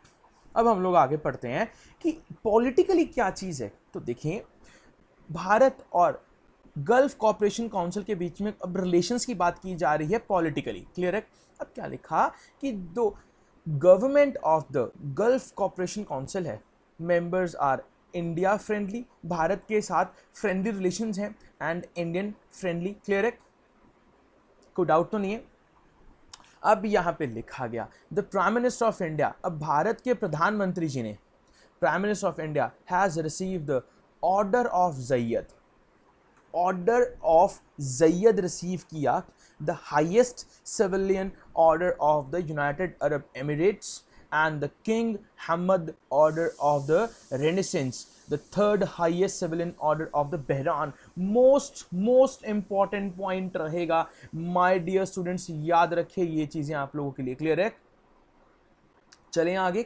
अब हम लोग आगे पढ़ते हैं कि पॉलिटिकली क्या चीज़ है तो देखिए भारत और गल्फ कॉपरेशन काउंसिल के बीच में अब रिलेशंस की बात की जा रही है पॉलिटिकली क्लियर है अब क्या लिखा कि दो government of the gulf cooperation council है members are India friendly Bharat के साथ फ्रेंडली रिलेशंस हैं एंड इंडियन फ्रेंडली क्लियर है कोई डाउट तो नहीं है अब यहाँ पे लिखा गया the prime minister of India अब भारत के प्रधानमंत्री जी ने prime minister of India has receive the order of Zayed order of Zayed receive किया the highest civilian order of the United Arab Emirates and the king Hamad order of the renaissance the third highest civilian order of the Bahrain most most important point रहेगा my dear students याद रखे ये चीज़ें आप लोगों के लिए clear है चलें आगे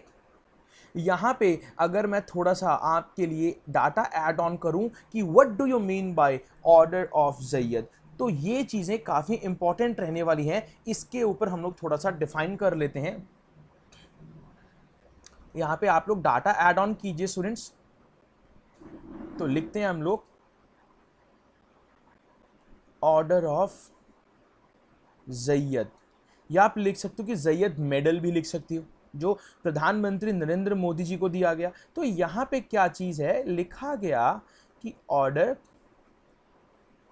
यहाँ पे अगर मैं थोड़ा सा आपके लिए डाटा ऐड ऑन करूँ कि what do you mean by order of Zayed तो ये चीज़ें काफ़ी इंपॉर्टेंट रहने वाली हैं इसके ऊपर हम लोग थोड़ा सा डिफाइन कर लेते हैं यहाँ पे आप लोग डाटा ऐड ऑन कीजिए स्टूडेंट्स तो लिखते हैं हम लोग ऑर्डर ऑफ जैयद या आप लिख सकते हो कि जैयद मेडल भी लिख सकती हो जो प्रधानमंत्री नरेंद्र मोदी जी को दिया गया तो यहाँ पे क्या चीज़ है लिखा गया कि order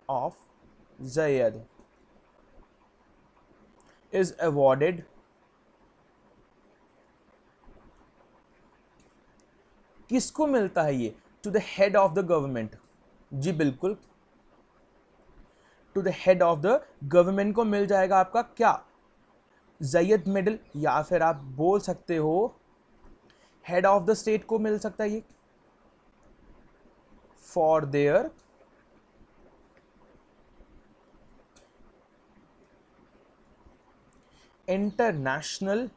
of Zayed is awarded किसको मिलता है ये to the head of the government जी बिल्कुल to the head of the government को मिल जाएगा आपका क्या जैद मेडल या फिर आप बोल सकते हो हेड ऑफ द स्टेट को मिल सकता है ये for their international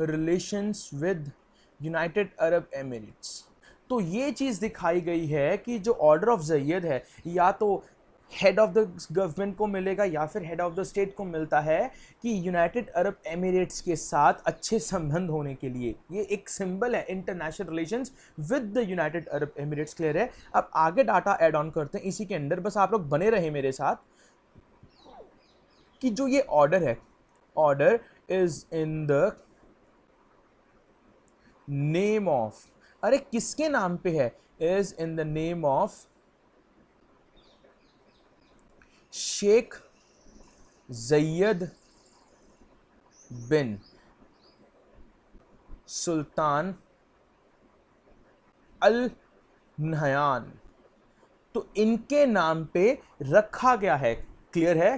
relations with United Arab Emirates तो ये चीज़ दिखाई गई है कि जो ऑर्डर ऑफ जैद है या तो हेड ऑफ द गवर्नमेंट को मिलेगा या फिर हेड ऑफ द स्टेट को मिलता है कि यूनाइटेड अरब एमिरेट्स के साथ अच्छे संबंध होने के लिए ये एक सिंबल है international relations with the United Arab Emirates clear है अब आगे डाटा एड ऑन करते हैं इसी के अंडर बस आप लोग बने रहे मेरे साथ कि जो ये ऑर्डर है order is in the name of अरे किसके नाम पे है is in the name of Sheikh Zayed bin Sultan al Nahyan तो इनके नाम पे रखा गया है क्लियर है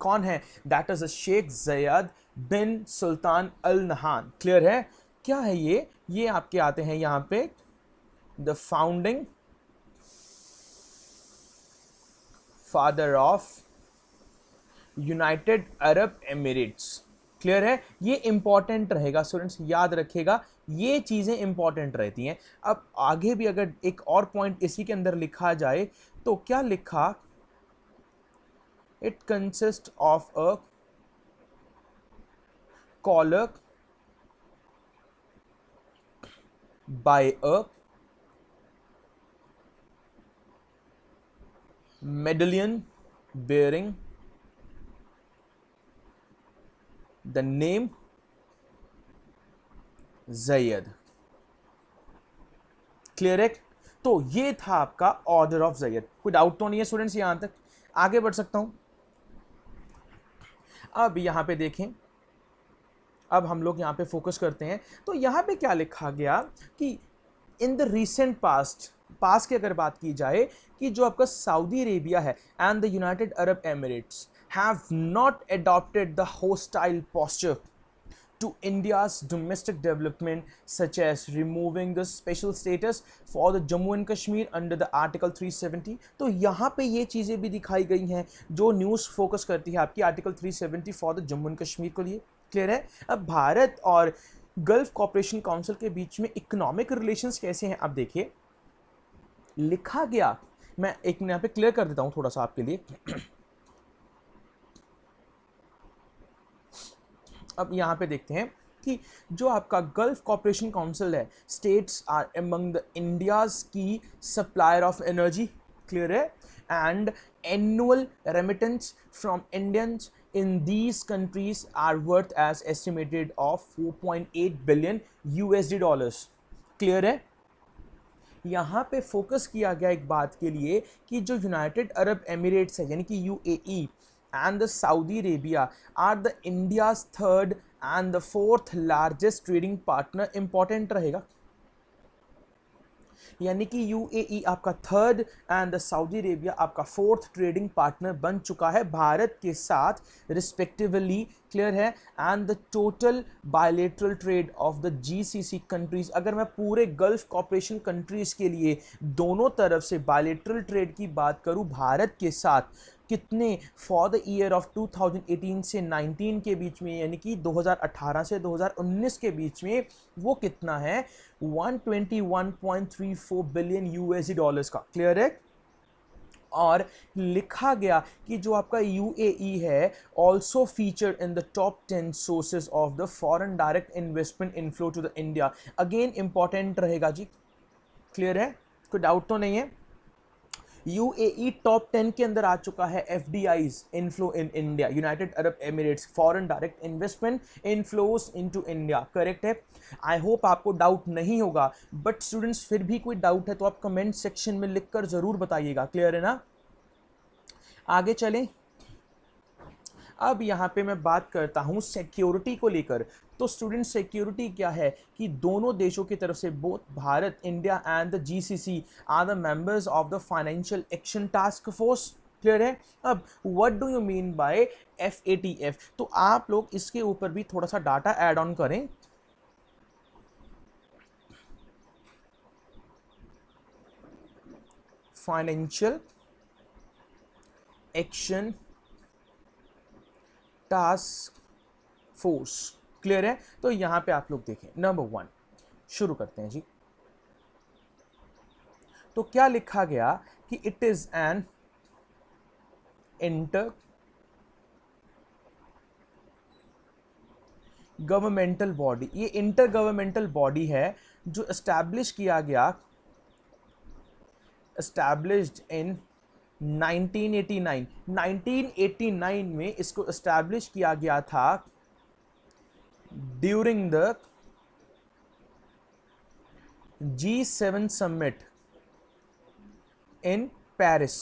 कौन है that is a Sheikh Zayed bin Sultan Al Nahyan clear है क्या है ये ये आपके आते हैं यहाँ पे the founding father of United Arab Emirates clear है ये इंपॉर्टेंट रहेगा स्टूडेंट्स याद रखेगा ये चीज़ें इंपॉर्टेंट रहती हैं अब आगे भी अगर एक और पॉइंट इसी के अंदर लिखा जाए तो क्या लिखा it consist of a collar by a medallion bearing the name Zayed clear है तो ये था आपका ऑर्डर ऑफ जैद कोई डाउट तो नहीं है स्टूडेंट्स यहां तक आगे बढ़ सकता हूं अब यहां पे देखें अब हम लोग यहाँ पे फोकस करते हैं तो यहाँ पे क्या लिखा गया कि इन द रिसेंट पास्ट पास की अगर बात की जाए कि जो आपका सऊदी अरेबिया है and the United Arab Emirates have not adopted the hostile posture to India's domestic development, such as removing the special status for the Jammu and Kashmir under the Article 370. तो यहाँ पे ये चीज़ें भी दिखाई गई हैं जो न्यूज़ फोकस करती है आपकी article 370 for the Jammu and Kashmir को लिए क्लियर है अब भारत और गल्फ कॉपरेशन काउंसिल के बीच में इकोनॉमिक रिलेशंस कैसे हैं आप देखिए लिखा गया मैं एक मिनट यहाँ पे क्लियर कर देता हूँ थोड़ा सा आपके लिए अब यहाँ पे देखते हैं कि जो आपका गल्फ कॉपरेशन काउंसिल है states are among the India's key supplier of energy clear है and annual remittance from Indians in these countries are worth as estimated of 4.8 billion USD dollars clear है यहाँ पे फोकस किया गया एक बात के लिए कि जो यूनाइटेड अरब एमिरेट्स है यानी कि U and the Saudi Arabia are the India's third and the fourth largest trading partner important रहेगा यानी कि यूएई e आपका थर्ड एंड सऊदी अरेबिया आपका फोर्थ ट्रेडिंग पार्टनर बन चुका है भारत के साथ रिस्पेक्टिवली क्लियर है and the total bilateral trade of the GCC countries अगर मैं पूरे गल्फ कॉपरेशन कंट्रीज़ के लिए दोनों तरफ से बायोलेट्रल ट्रेड की बात करूँ भारत के साथ कितने फॉर द ईयर ऑफ 2018 से 19 के बीच में यानी कि 2018 से 2019 के बीच में वो कितना है 121.34 बिलियन यूएसडी डॉलर्स का क्लियर है और लिखा गया कि जो आपका यू e है also feature in the top ten sources of the foreign direct investment inflow to the India again important रहेगा जी क्लियर है कोई डाउट तो नहीं है यूएई टॉप टेन के अंदर आ चुका है F D Is inflow in India United Arab Emirates foreign direct investment inflows in to India correct है आई होप आपको डाउट नहीं होगा बट स्टूडेंट्स फिर भी कोई डाउट है तो आप कमेंट सेक्शन में लिख कर ज़रूर बताइएगा क्लियर है ना आगे चलें अब यहाँ पे मैं बात करता हूँ सिक्योरिटी को लेकर तो स्टूडेंट सिक्योरिटी क्या है कि दोनों देशों की तरफ से both Bharat India and the GCC are the members of the financial action task force clear है अब what do you mean by F A T F तो आप लोग इसके ऊपर भी थोड़ा सा डाटा एड ऑन करें financial action task force clear है तो यहां पे आप लोग देखें नंबर वन शुरू करते हैं जी तो क्या लिखा गया कि it is an inter governmental body ये इंटर गवर्नमेंटल बॉडी है जो एस्टैब्लिश किया गया इन in 1989 1989 में इसको इस्टेब्लिश किया गया था during the G seven summit in Paris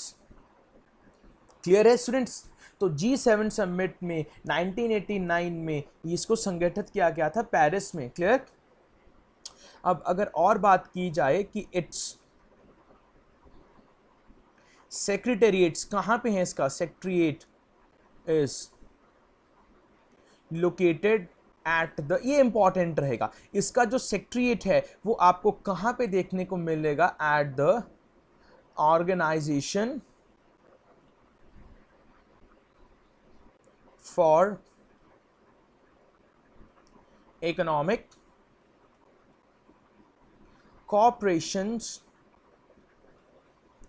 clear है स्टूडेंट्स तो जी सेवन समिट में 1989 में इसको संगठित किया गया था पेरिस में क्लियर अब अगर और बात की जाए कि इट्स सेक्रेटेरिएट्स कहाँ पे हैं इसका secretariat is located at the ये इंपॉर्टेंट रहेगा इसका जो सेक्रेटरिएट है वो आपको कहाँ पे देखने को मिलेगा at the organisation for economic cooperation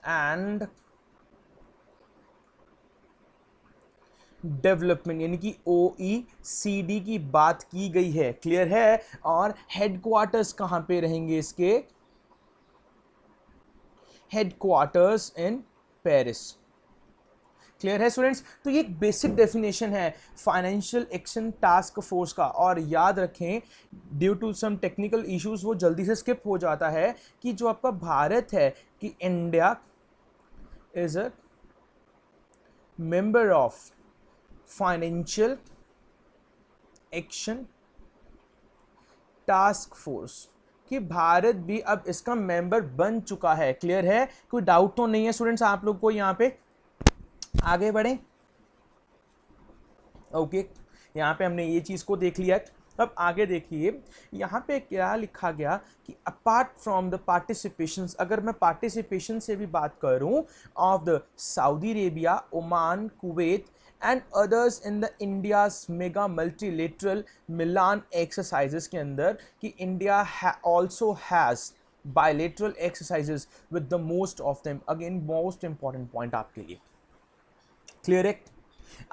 and development यानी कि ओ ई सी डी की बात की गई है क्लियर है और हेडक्वार्टर्स कहाँ पे रहेंगे इसके हेडक्वार्टर्स इन पेरिस क्लियर है स्टूडेंट्स तो ये एक बेसिक डेफिनेशन है फाइनेंशियल एक्शन टास्क फोर्स का और याद रखें due to some technical issues वो जल्दी से स्किप हो जाता है कि जो आपका भारत है कि India is a member of financial action task force कि भारत भी अब इसका मेंबर बन चुका है क्लियर है कोई डाउट तो नहीं है स्टूडेंट्स आप लोग को यहाँ पे आगे बढ़ें ओके यहाँ पे हमने ये चीज़ को देख लिया अब आगे देखिए यहाँ पे क्या लिखा गया कि अपार्ट फ्रॉम द पार्टिसिपेशन अगर मैं पार्टिसिपेशन से भी बात करूँ of the Saudi Arabia Oman Kuwait and others in the India mega multilateral Milan exercises के अंदर कि India also has bilateral exercises with the most of them again most important point आपके लिए क्लियर है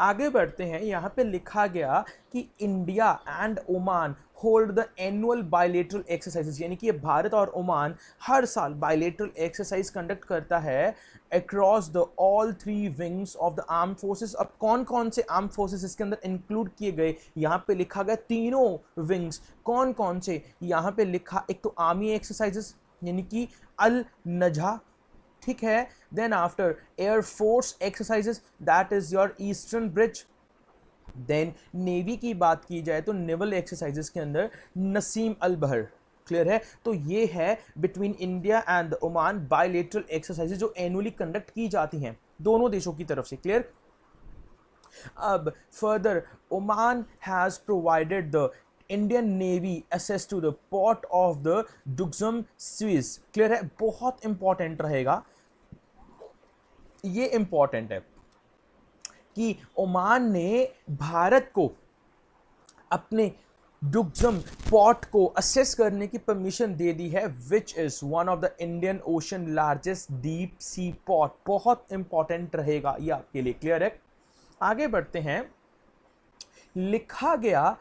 आगे बढ़ते हैं यहाँ पे लिखा गया कि India and Oman hold the annual bilateral exercise यानी कि भारत और ओमान हर साल बायोलेट्रल एक्सरसाइज कंडक्ट करता है across the all three wings of the arm forces अब कौन कौन से आर्म फोर्सेज इसके अंदर इंक्लूड किए गए यहाँ पे लिखा गया तीनों विंग्स कौन कौन से यहाँ पे लिखा एक तो आर्मी एक्सरसाइजेस यानी कि अल नजा ठीक है then after air force exercises that is your Eastern Bridge then navy की बात की जाए तो नेवल एक्सरसाइजेस के अंदर नसीम अल बहर क्लियर है तो ये है between India and Oman bilateral exercises जो एनुअली कंडक्ट की जाती हैं दोनों देशों की तरफ से क्लियर अब further Oman has provided the Indian navy access to the port of the Duqm स्विस क्लियर है बहुत इंपॉर्टेंट रहेगा ये इंपॉर्टेंट है कि ओमान ने भारत को अपने डुगजम पोर्ट को असेस करने की परमिशन दे दी है which is one of the Indian ocean largest deep sea port बहुत इंपॉर्टेंट रहेगा ये आपके लिए क्लियर है आगे बढ़ते हैं लिखा गया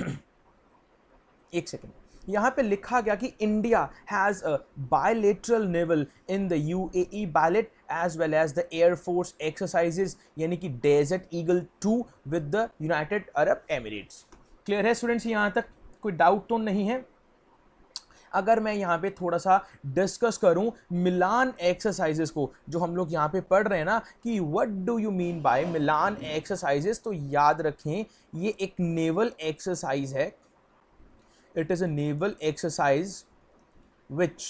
एक सेकेंड यहाँ पे लिखा गया कि India has a bilateral naval in the U A ballot as well as the air force exercises यानी कि desert eagle two with the United Arab Emirates clear है स्टूडेंट्स यहाँ तक कोई डाउट तो नहीं है अगर मैं यहाँ पे थोड़ा सा डिस्कस करूँ मिलान एक्सरसाइजेस को जो हम लोग यहाँ पे पढ़ रहे हैं ना कि what do you mean by Milan exercises तो याद रखें ये एक नेवल एक्सरसाइज है it is a naval exercise which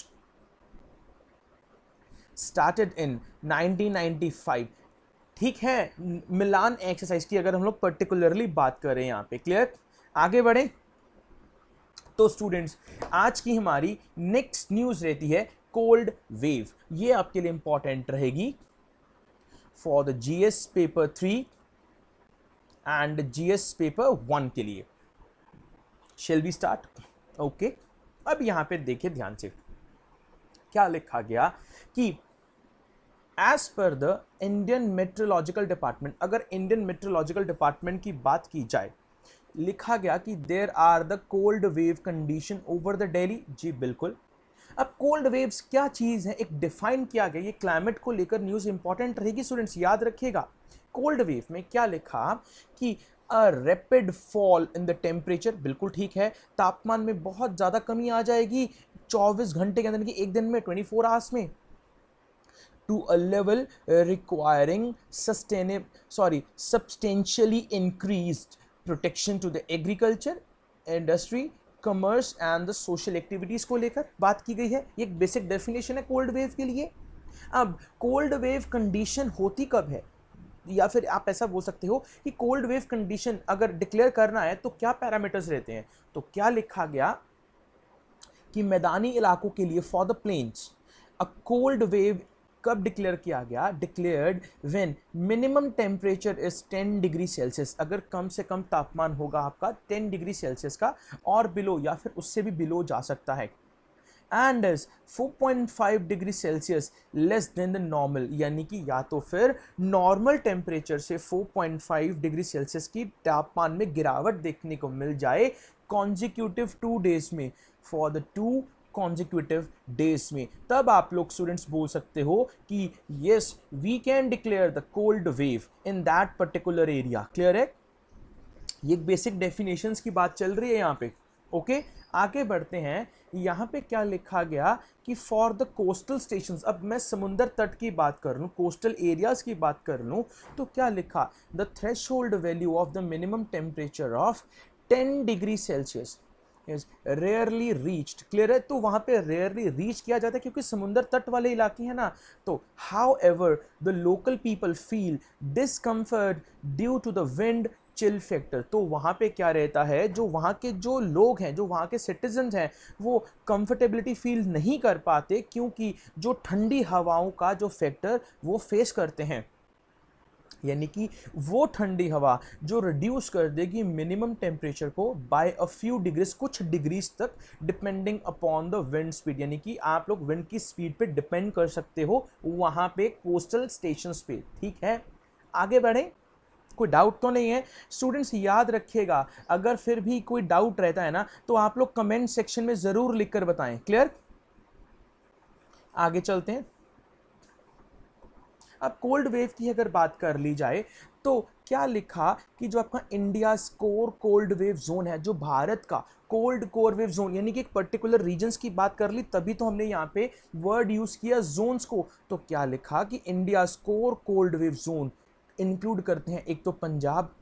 started in 1995 ठीक है मिलान एक्सरसाइज की अगर हम लोग पर्टिकुलरली बात करें यहाँ पे क्लियर आगे बढ़ें तो स्टूडेंट्स आज की हमारी नेक्स्ट न्यूज़ रहती है कोल्ड वेव ये आपके लिए इंपॉर्टेंट रहेगी for the GS paper three and GS paper one के लिए शेल बी स्टार्ट ओके अब यहां पे देखिए ध्यान से क्या लिखा गया कि as per the Indian meteorological department अगर इंडियन मेट्रोलॉजिकल डिपार्टमेंट की बात की जाए लिखा गया कि there are the cold wave condition over the Delhi जी बिल्कुल अब कोल्ड वेव्स क्या चीज़ है एक डिफाइन किया गया ये क्लाइमेट को लेकर न्यूज़ इंपॉर्टेंट रहेगी स्टूडेंट्स याद रखिएगा कोल्ड वेव में क्या लिखा कि a rapid fall in the temperature बिल्कुल ठीक है तापमान में बहुत ज़्यादा कमी आ जाएगी 24 घंटे के अंदर कि एक दिन में 24 फोर आवर्स में to a level requiring sustainable sorry substantially increase protection to the agriculture industry commerce and the social activities को लेकर बात की गई है ये एक बेसिक डेफिनेशन है कोल्ड वेव के लिए अब कोल्ड वेव कंडीशन होती कब है या फिर आप ऐसा बोल सकते हो कि कोल्ड वेव कंडीशन अगर डिक्लेयर करना है तो क्या पैरामीटर्स रहते हैं तो क्या लिखा गया कि मैदानी इलाकों के लिए for the plains a cold wave कब डिक्लेयर किया गया declared when minimum temperature is 10 degree Celsius अगर कम से कम तापमान होगा आपका 10 डिग्री सेल्सियस का और बिलो या फिर उससे भी बिलो जा सकता है and is 4.5 degree Celsius less than the normal यानी कि या तो फिर नॉर्मल टेम्परेचर से 4.5 डिग्री सेल्सियस की तापमान में गिरावट देखने को मिल जाए कॉन्जिक्यूटिव टू डेज में for the two consecutive days में तब आप लोग स्टूडेंट्स बोल सकते हो कि yes we can declare the cold wave in that particular area clear है ये बेसिक डेफिनेशन की बात चल रही है यहाँ पे ओके okay? आगे बढ़ते हैं यहाँ पे क्या लिखा गया कि फॉर द कोस्टल स्टेशन अब मैं समुंदर तट की बात कर लूँ कोस्टल एरियाज़ की बात कर लूँ तो क्या लिखा the threshold value of the minimum temperature of 10 degree Celsius is rarely reached clear है तो वहाँ पे रेयरली रीच किया जाता है क्योंकि समुंदर तट वाले इलाके हैं ना तो however the local people feel discomfort due to the wind chill factor तो वहाँ पे क्या रहता है जो वहाँ के जो लोग हैं जो वहाँ के सिटीजन हैं वो कंफर्टेबिलिटी फील नहीं कर पाते क्योंकि जो ठंडी हवाओं का जो फैक्टर वो फेस करते हैं यानी कि वो ठंडी हवा जो रिड्यूस कर देगी मिनिमम टेम्परेचर को बाय अ फ्यू डिग्रीज कुछ डिग्रीज तक depending upon the wind speed यानी कि आप लोग विंड की स्पीड पे डिपेंड कर सकते हो वहाँ पे कोस्टल स्टेशन पे ठीक है आगे बढ़ें कोई डाउट तो नहीं है स्टूडेंट्स याद रखिएगा अगर फिर भी कोई डाउट रहता है ना तो आप लोग कमेंट सेक्शन में ज़रूर लिख कर बताएं क्लियर आगे चलते हैं अब कोल्ड वेव की अगर बात कर ली जाए तो क्या लिखा कि जो आपका India score cold wave zone है जो भारत का कोल्ड कोर वेव जोन यानी कि एक पर्टिकुलर रीजन्स की बात कर ली तभी तो हमने यहाँ पे वर्ड यूज़ किया जोन्स को तो क्या लिखा कि India score cold wave zone include करते हैं एक तो पंजाब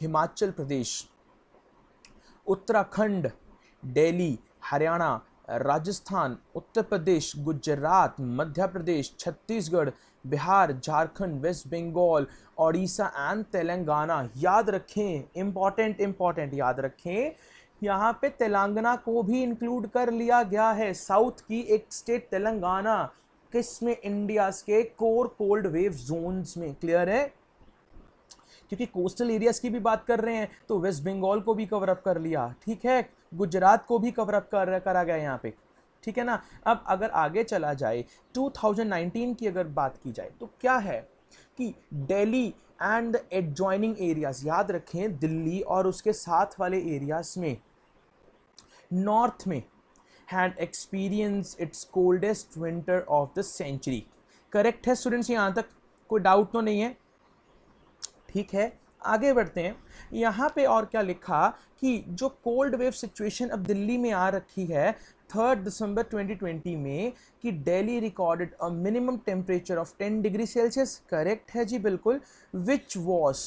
हिमाचल प्रदेश उत्तराखंड दिल्ली हरियाणा राजस्थान उत्तर प्रदेश गुजरात मध्य प्रदेश छत्तीसगढ़ बिहार झारखंड वेस्ट बंगाल ओडिशा एंड तेलंगाना याद रखें इम्पॉर्टेंट इम्पॉर्टेंट याद रखें यहाँ पे तेलंगाना को भी इंक्लूड कर लिया गया है साउथ की एक स्टेट तेलंगाना किस में इंडिया के कोर कोल्ड वेव जोन्स में क्लियर है क्योंकि कोस्टल एरियाज की भी बात कर रहे हैं तो वेस्ट बंगाल को भी कवर अप कर लिया ठीक है गुजरात को भी कवर अप कर करा गया यहाँ पे ठीक है ना अब अगर आगे चला जाए 2019 की अगर बात की जाए तो क्या है कि Delhi and the joining areas याद रखें दिल्ली और उसके साथ वाले एरियाज में नॉर्थ में had experience its coldest winter of the century correct है स्टूडेंट्स यहाँ तक कोई डाउट तो नहीं है ठीक है आगे बढ़ते हैं यहाँ पे और क्या लिखा कि जो कोल्ड वेव सिचुएशन अब दिल्ली में आ रखी है थर्ड दिसंबर 2020 में कि Delhi recorded a minimum temperature of 10 degree Celsius correct है जी बिल्कुल which was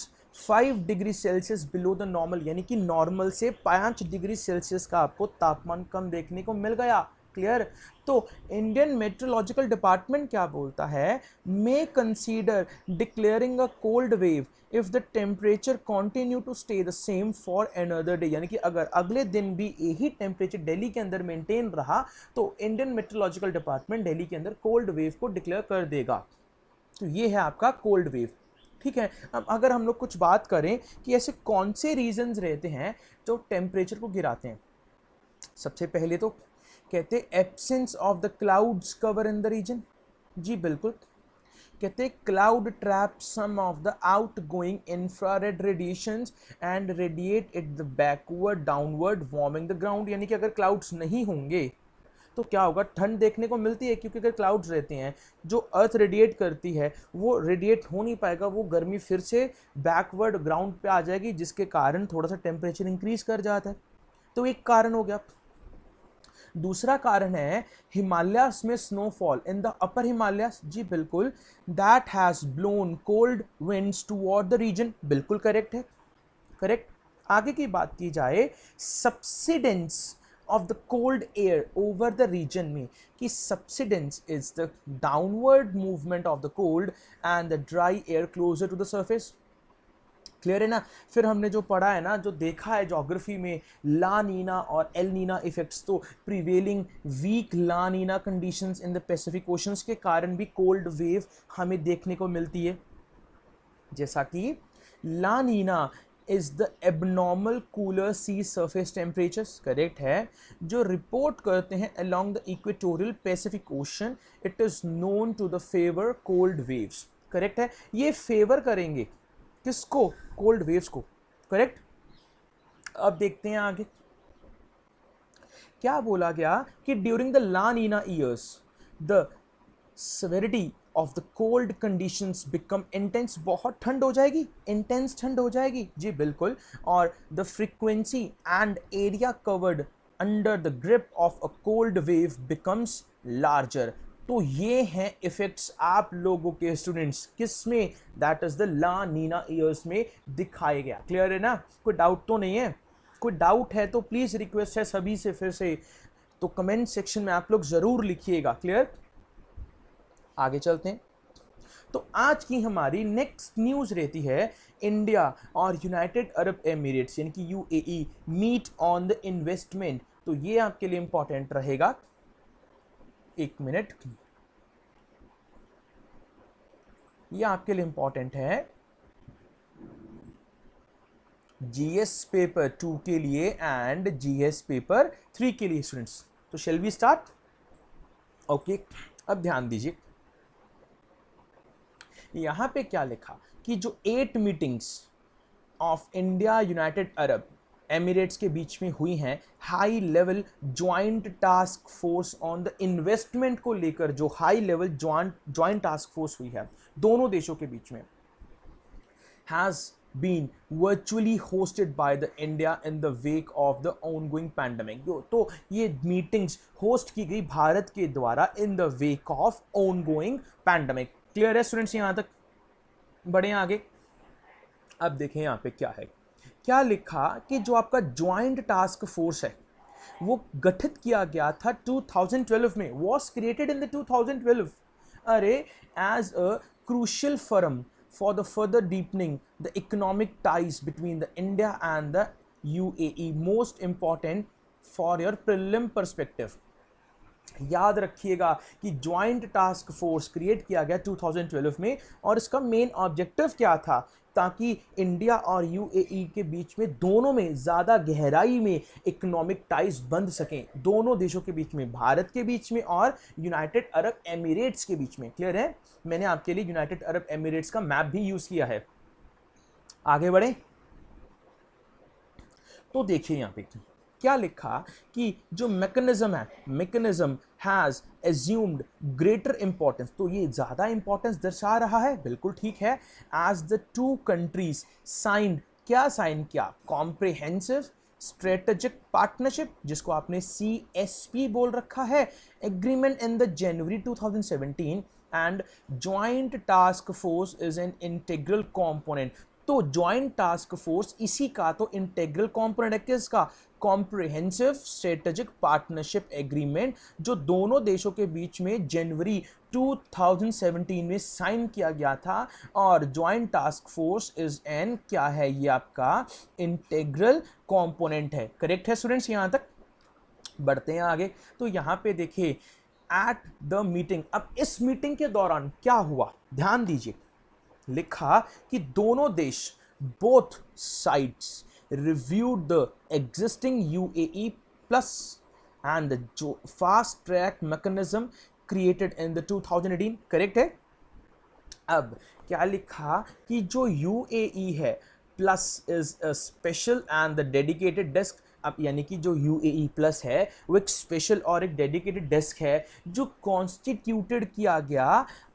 five degree Celsius below the normal यानी कि नॉर्मल से पाँच डिग्री सेल्सियस का आपको तापमान कम देखने को मिल गया क्लियर तो इंडियन मेट्रोलॉजिकल डिपार्टमेंट क्या बोलता है may consider declaring a cold wave if the temperature continue to stay the same for another day यानी कि अगर अगले दिन भी यही टेम्परेचर दिल्ली के अंदर मेंटेन रहा तो इंडियन मेट्रोलॉजिकल डिपार्टमेंट दिल्ली के अंदर कोल्ड वेव को डिक्लेयर कर देगा तो ये है आपका कोल्ड वेव ठीक है अब अगर हम लोग कुछ बात करें कि ऐसे कौन से रीजन्स रहते हैं जो टेम्परेचर को गिराते हैं सबसे पहले तो कहते absence of the clouds cover in the region जी बिल्कुल कहते cloud trap some of the out going infrared radiation and radiate it the backward downward warming the ground यानी कि अगर क्लाउड्स नहीं होंगे तो क्या होगा ठंड देखने को मिलती है क्योंकि अगर क्लाउड्स रहते हैं जो अर्थ रेडिएट करती है वो रेडिएट हो नहीं पाएगा वो गर्मी फिर से बैकवर्ड ग्राउंड पे आ जाएगी जिसके कारण थोड़ा सा टेम्परेचर इंक्रीज कर जाता है तो एक कारण हो गया दूसरा कारण है हिमालयास में snowfall in the upper Himalayas जी बिल्कुल that has blown cold winds toward the region बिल्कुल करेक्ट है करेक्ट आगे की बात की जाए subsidence of the cold air over the region में कि subsidence is the downward movement of the cold and the dry air closer to the surface clear है ना फिर हमने जो पढ़ा है ना जो देखा है जोग्राफी में ला नीना और एल नीना इफेक्ट्स तो prevailing weak La Nina condition in the Pacific oceans के कारण भी कोल्ड वेव हमें देखने को मिलती है जैसा कि La Nina is the abnormal cooler sea surface temperature correct है जो रिपोर्ट करते हैं along the equatorial Pacific ocean it is known to the favour cold waves correct है ये फेवर करेंगे किसको कोल्ड वेव्स को करेक्ट अब देखते हैं आगे क्या बोला गया कि during the La Nina years the severity of the cold condition become intense बहुत ठंड हो जाएगी इंटेंस ठंड हो जाएगी जी बिल्कुल और the frequency and area covered under the grip of a cold wave becomes larger तो ये हैं इफ़ेक्ट्स आप लोगों के स्टूडेंट्स किस में that is the La Nina years में दिखाया गया क्लियर है ना कोई डाउट तो नहीं है कोई डाउट है तो प्लीज़ रिक्वेस्ट है सभी से फिर से तो कमेंट सेक्शन में आप लोग ज़रूर लिखिएगा क्लियर आगे चलते हैं तो आज की हमारी नेक्स्ट न्यूज़ रहती है इंडिया और यूनाइटेड अरब एमिरेट्स यानी कि UAE meet on the investment तो ये आपके लिए इम्पॉर्टेंट रहेगा एक मिनट ये आपके लिए इंपॉर्टेंट है जीएस पेपर टू के लिए एंड जीएस पेपर थ्री के लिए स्टूडेंट्स तो शेल वी स्टार्ट ओके अब ध्यान दीजिए यहां पे क्या लिखा कि जो at meetings of India United Arab Emirates के बीच में हुई हैं high level joint task force on the investment को लेकर जो high level joint joint task force हुई है दोनों देशों के बीच में has been virtually hosted by the India in the wake of the on going pandemic तो ये मीटिंग्स होस्ट की गई भारत के द्वारा in the wake of on going pandemic clear है स्टूडेंट्स यहाँ तक बढ़े आगे अब देखें यहाँ पे क्या है क्या लिखा कि जो आपका ज्वाइंट टास्क फोर्स है वो गठित किया गया था 2012 में was created in the 2012 are as a crucial firm for the further deepening the economic ties between the India and the a most important for your prelim perspective याद रखिएगा कि ज्वाइंट टास्क फोर्स क्रिएट किया गया 2012 में और इसका main objective क्या था ताकि इंडिया और यूएई के बीच में दोनों में ज़्यादा गहराई में इकोनॉमिक टाइज बन सकें दोनों देशों के बीच में भारत के बीच में और यूनाइटेड अरब एमिरेट्स के बीच में क्लियर है मैंने आपके लिए यूनाइटेड अरब एमिरेट्स का मैप भी यूज़ किया है आगे बढ़ें तो देखिए यहाँ पे क्या लिखा कि जो मैकेनिज्म है mechanism has assumed greater importance तो ये ज़्यादा इंपॉर्टेंस दर्शा रहा है बिल्कुल ठीक है as the two countries signed क्या साइन किया कॉम्प्रिहेंसिव स्ट्रेटेजिक पार्टनरशिप जिसको आपने सी एस पी बोल रखा है agreement in the January 2017 and joint task force is an integral component तो ज्वाइंट टास्क फोर्स इसी का तो इंटेग्रल कॉम्पोनेंट है किसका कॉम्प्रिहेंसिव स्ट्रेटेजिक पार्टनरशिप एग्रीमेंट जो दोनों देशों के बीच में जनवरी 2017 में साइन किया गया था और joint task force is an क्या है ये आपका इंटेग्रल कॉम्पोनेंट है करेक्ट है स्टूडेंट्स यहाँ तक बढ़ते हैं आगे तो यहाँ पे देखिए एट द मीटिंग अब इस मीटिंग के दौरान क्या हुआ ध्यान दीजिए लिखा कि दोनों देश both sides reviewed the existing UAE Plus and the fast track mechanism created in the 2018 correct है अब क्या लिखा कि जो UAE है plus is special and the dedicated desk अब यानी कि जो यू ए प्लस है वो एक स्पेशल और एक डेडिकेटेड डेस्क है जो कॉन्स्टिट्यूटेड किया गया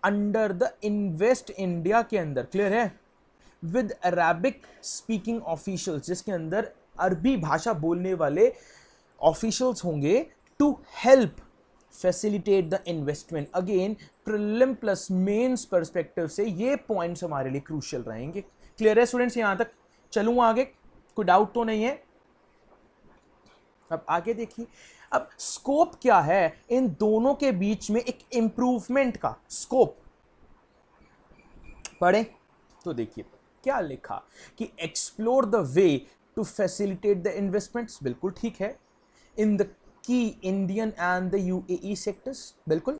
अंडर द इन्वेस्ट इंडिया के अंदर क्लियर है विद अरबिक स्पीकिंग ऑफिशियल्स जिसके अंदर अरबी भाषा बोलने वाले ऑफिशियल्स होंगे to help facilitate the investment again prelim plus mains perspective से ये पॉइंट्स हमारे लिए क्रूशल रहेंगे क्लियर है स्टूडेंट्स यहाँ तक चलूँ आगे कोई डाउट तो नहीं है अब आगे देखिए अब स्कोप क्या है इन दोनों के बीच में एक इंप्रूवमेंट का स्कोप पढ़ें तो देखिए क्या लिखा कि explore the way to facilitate the investments बिल्कुल ठीक है in the key Indian and the U A sectors बिल्कुल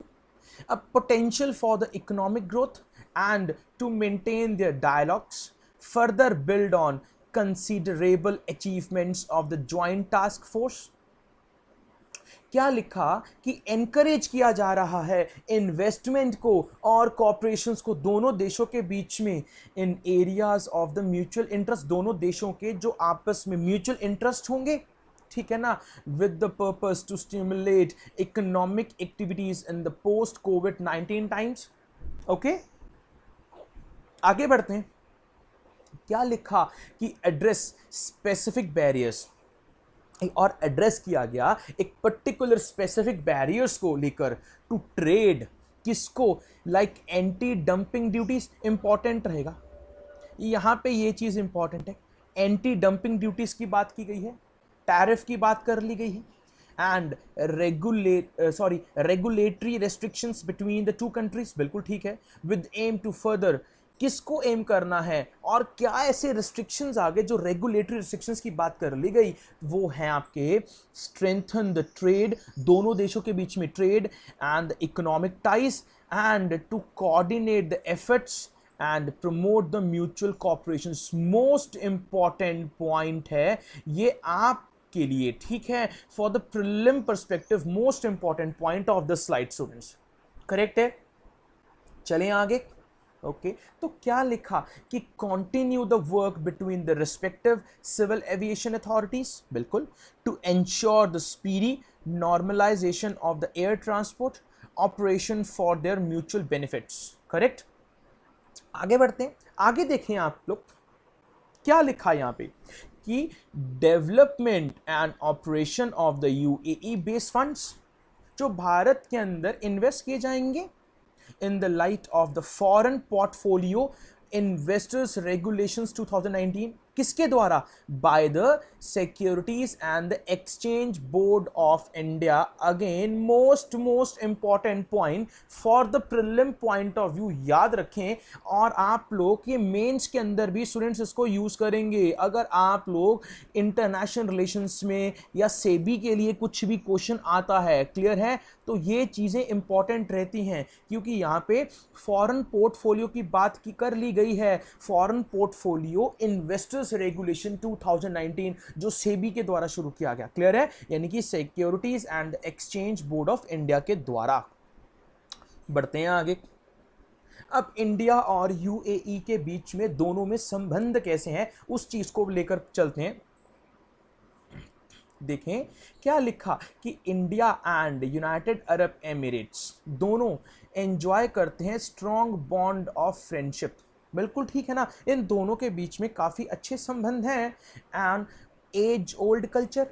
a potential for the economic growth and to maintain their dialogues further build on considerable achievements of the joint task force क्या लिखा कि encourage किया जा रहा है investment को और कॉपरेशन को दोनों देशों के बीच में in areas of the mutual interest दोनों देशों के जो आपस में म्यूचुअल इंटरेस्ट होंगे ठीक है ना with the purpose to stimulate economic activities in the post COVID nineteen times okay आगे बढ़ते हैं क्या लिखा कि एड्रेस स्पेसिफिक बैरियर्स और एड्रेस किया गया एक पर्टिकुलर स्पेसिफिक बैरियर्स को लेकर टू ट्रेड किसको like anti dumping duties important रहेगा यहाँ पे ये चीज़ इंपॉर्टेंट है एंटी डंपिंग ड्यूटीज़ की बात की गई है टैरिफ की बात कर ली गई है and regulate sorry regulatory restrictions between the two countries बिल्कुल ठीक है विद एम टू फर्दर किसको एम करना है और क्या ऐसे रिस्ट्रिक्शंस आ गए जो रेगुलेटरी रिस्ट्रिक्शंस की बात कर ली गई वो हैं आपके स्ट्रेंथन द ट्रेड दोनों देशों के बीच में trade and economic ties and to coordinate the efforts and promote the mutual cooperation most important point है ये आप के लिए ठीक है for the prelim perspective most important point of the slide students correct है चलें आगे ओके okay? तो क्या लिखा कि continue the work between the respective civil aviation authorities बिल्कुल to ensure the speedy normalisation of the air transport operation for their mutual benefits correct आगे बढ़ते हैं आगे देखें आप लोग क्या लिखा यहां पे कि development and operation of the U A base funds जो भारत के अंदर इन्वेस्ट किए जाएंगे in the light of the foreign portfolio investors regulations 2019 किसके द्वारा by the securities and the exchange board of India again most most important point for the prelim point of view याद रखें और आप लोग ये मेंस के अंदर भी स्टूडेंट्स इसको यूज़ करेंगे अगर आप लोग इंटरनेशनल रिलेशंस में या सेबी के लिए कुछ भी क्वेश्चन आता है क्लियर है तो ये चीज़ें इंपॉर्टेंट रहती हैं क्योंकि यहाँ पे फॉरेन पोर्टफोलियो की बात की कर ली गई है फॉरेन पोर्टफोलियो इन्वेस्टर्स रेगुलेशन 2019 जो सेबी के द्वारा शुरू किया गया क्लियर है यानी कि securities and exchange board of India के द्वारा बढ़ते हैं आगे अब इंडिया और यूएई e के बीच में दोनों में संबंध कैसे हैं उस चीज़ को लेकर चलते हैं देखें क्या लिखा कि India and United Arab Emirates दोनों एंजॉय करते हैं स्ट्रॉन्ग बॉन्ड ऑफ फ्रेंडशिप बिल्कुल ठीक है ना इन दोनों के बीच में काफ़ी अच्छे संबंध हैं and age old culture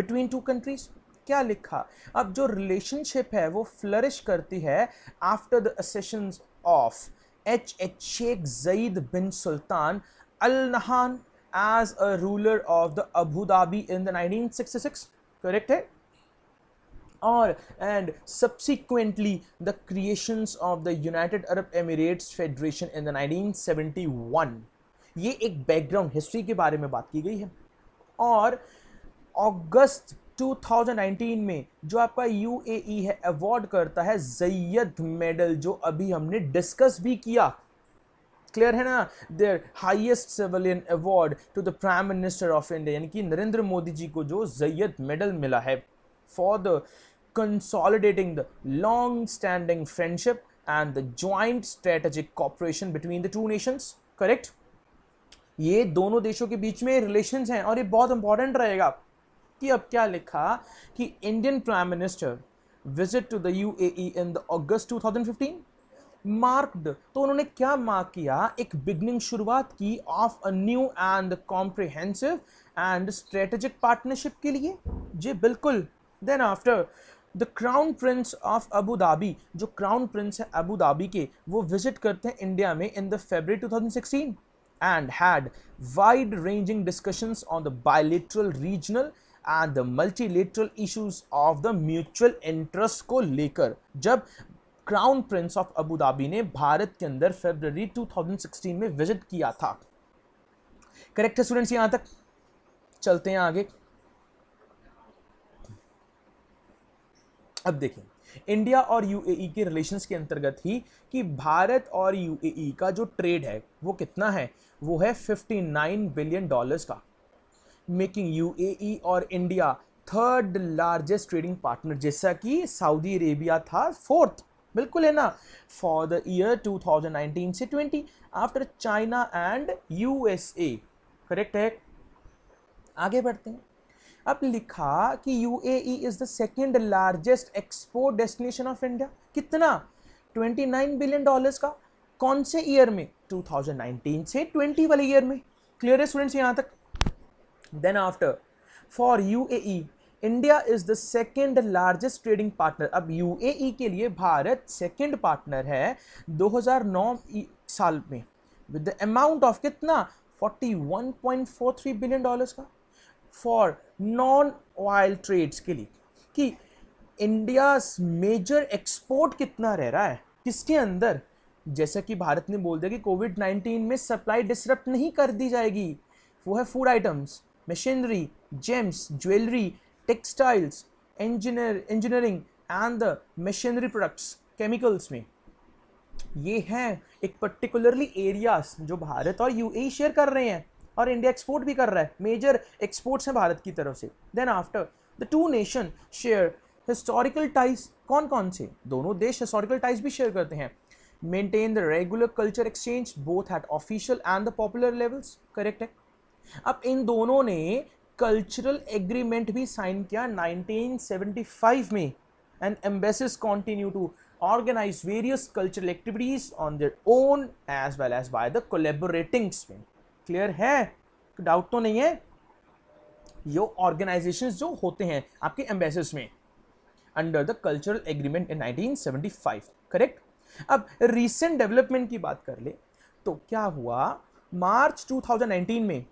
between two countries क्या लिखा अब जो रिलेशनशिप है वो फ्लरिश करती है after the sessions of H H Sheikh Zayed bin Sultan Al Nahyan as a ruler of the Abu Dhabi in the 1966 correct hai और and subsequently the creations of the United Arab Emirates federation in the 1971 ये एक background history के बारे में बात की गई है और अगस्त 2019 में जो आपका यू है अवार्ड करता है जैयद मेडल जो अभी हमने डिस्कस भी किया क्लियर है ना their highest civilian award to the prime minister of India यानी कि नरेंद्र मोदी जी को जो जैयद मेडल मिला है for the consolidating the long standing friendship and the joint strategic cooperation between the two nations correct ये दोनों देशों के बीच में रिलेशंस हैं और ये बहुत इंपॉर्टेंट रहेगा कि अब क्या लिखा कि Indian prime minister visit to the UAE in the August 2015 marked तो उन्होंने क्या मार्क किया एक बिगनिंग शुरुआत की of a new and comprehensive and strategic partnership के लिए जी बिल्कुल then after the crown prince of Abu Dhabi जो क्राउन प्रिंस है अबू धाबी के वो विजिट करते हैं इंडिया में in the February 2016 and had wide ranging discussions on the bilateral regional and the multilateral issues of the mutual interest को लेकर जब crown prince of Abu Dhabi ने भारत के अंदर फेबररी 2016 में विजिट किया था करेक्ट है स्टूडेंट्स यहां तक चलते हैं आगे अब देखें इंडिया और यूएई e के रिलेशंस के अंतर्गत ही कि भारत और यूएई e का जो ट्रेड है वो कितना है वो है 59 बिलियन डॉलर्स का मेकिंग यूएई e और India third largest trading partner जैसा कि सऊदी अरेबिया था फोर्थ बिल्कुल है ना फॉर द ईयर 2019 से 20 after China and USA correct है आगे बढ़ते हैं अब लिखा कि UAE is the second largest export destination of India कितना 29 बिलियन डॉलर्स का कौन से ईयर में 2019 से 20 वाले ईयर में क्लियर है स्टूडेंट्स यहाँ तक then after for U India is the second largest trading partner अब यू e के लिए भारत सेकेंड पार्टनर है 2009 साल में विद द अमाउंट ऑफ कितना 41.43 बिलियन डॉलर्स का फॉर नॉन ऑयल ट्रेड्स के लिए कि इंडिया मेजर एक्सपोर्ट कितना रह रहा है किसके अंदर जैसा कि भारत ने बोल दिया कि कोविड 19 में सप्लाई डिसरप्ट नहीं कर दी जाएगी वो है food items machinery gems jewellery textiles engineer, engineering and the machinery products chemicals में ये हैं एक पर्टिकुलरली एरियाज जो भारत और यूएई शेयर e कर रहे हैं और इंडिया एक्सपोर्ट भी कर रहा है मेजर एक्सपोर्ट्स हैं भारत की तरफ से then after the two nation share historical ties कौन कौन से दोनों देश हिस्टोरिकल टाइज भी शेयर करते हैं maintain the regular culture exchange both at official and the popular levels correct है अब इन दोनों ने कल्चरल एग्रीमेंट भी साइन किया 1975 में and embassies continue to organise various cultural activities on their own as well as by the collaborating clear है doubt तो नहीं है यो ऑर्गेनाइजेशन जो होते हैं आपके एम्बेसिस में under the cultural agreement in 1975 correct अब रीसेंट डेवलपमेंट की बात कर ले तो क्या हुआ मार्च 2019 में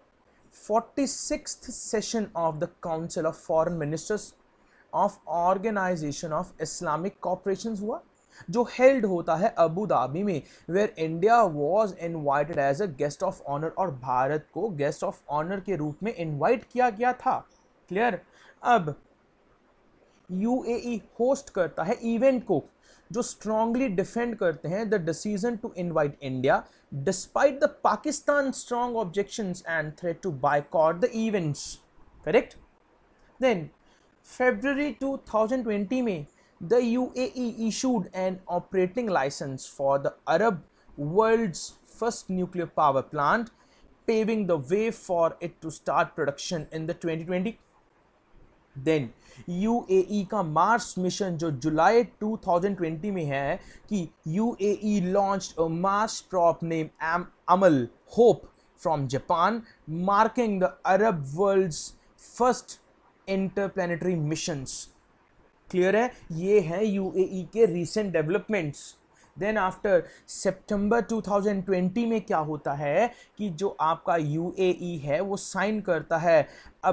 46th session of the Council of Foreign Ministers of organisation of Islamic cooperation हुआ जो हेल्ड होता है अबू धाबी में where India was invited as a guest of honour और भारत को गेस्ट ऑफ ऑनर के रूप में इनवाइट किया गया था क्लियर अब ए होस्ट e करता है इवेंट को जो स्ट्रांगली डिफेंड करते हैं the decision to invite India despite the Pakistan strong objection and threat to boycott the events correct then February 2020 में the UAE issued an operating licence for the Arab world's first nuclear power plant paving the way for it to start production in the twenty then UAE e का Mars mission जो जुलाई 2020 में है कि UAE launch Mars probe name M Amal hope from Japan marking the Arab world's first interplanetary missions clear है ये है UAE e के रीसेंट डेवलपमेंट्स देन आफ्टर सितंबर 2020 में क्या होता है कि जो आपका यूएई e है वो साइन करता है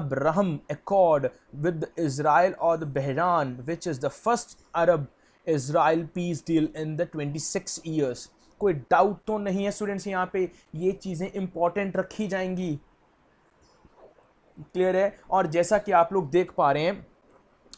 अब्राहम एकॉर्ड विद इसराइल और the Bahrain which is the first Arab Israel peace deal in the 26 years कोई डाउट तो नहीं है स्टूडेंट्स यहाँ पे ये चीज़ें इंपॉर्टेंट रखी जाएंगी क्लियर है और जैसा कि आप लोग देख पा रहे हैं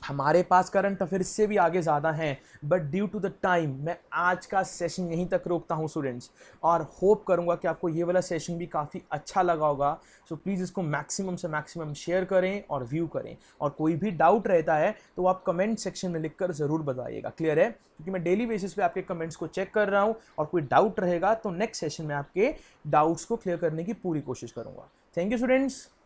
हमारे पास करंट अफेयर से भी आगे ज़्यादा हैं but due to the time मैं आज का सेशन यहीं तक रोकता हूँ स्टूडेंट्स और होप करूँगा कि आपको ये वाला सेशन भी काफ़ी अच्छा लगा होगा सो so, प्लीज़ इसको मैक्सिमम से मैक्सिमम शेयर करें और व्यू करें और कोई भी डाउट रहता है तो आप कमेंट सेक्शन में लिखकर ज़रूर बताइएगा क्लियर है क्योंकि मैं डेली बेसिस पर आपके कमेंट्स को चेक कर रहा हूँ और कोई डाउट रहेगा तो नेक्स्ट सेशन में आपके डाउट्स को क्लियर करने की पूरी कोशिश करूँगा थैंक यू स्टूडेंट्स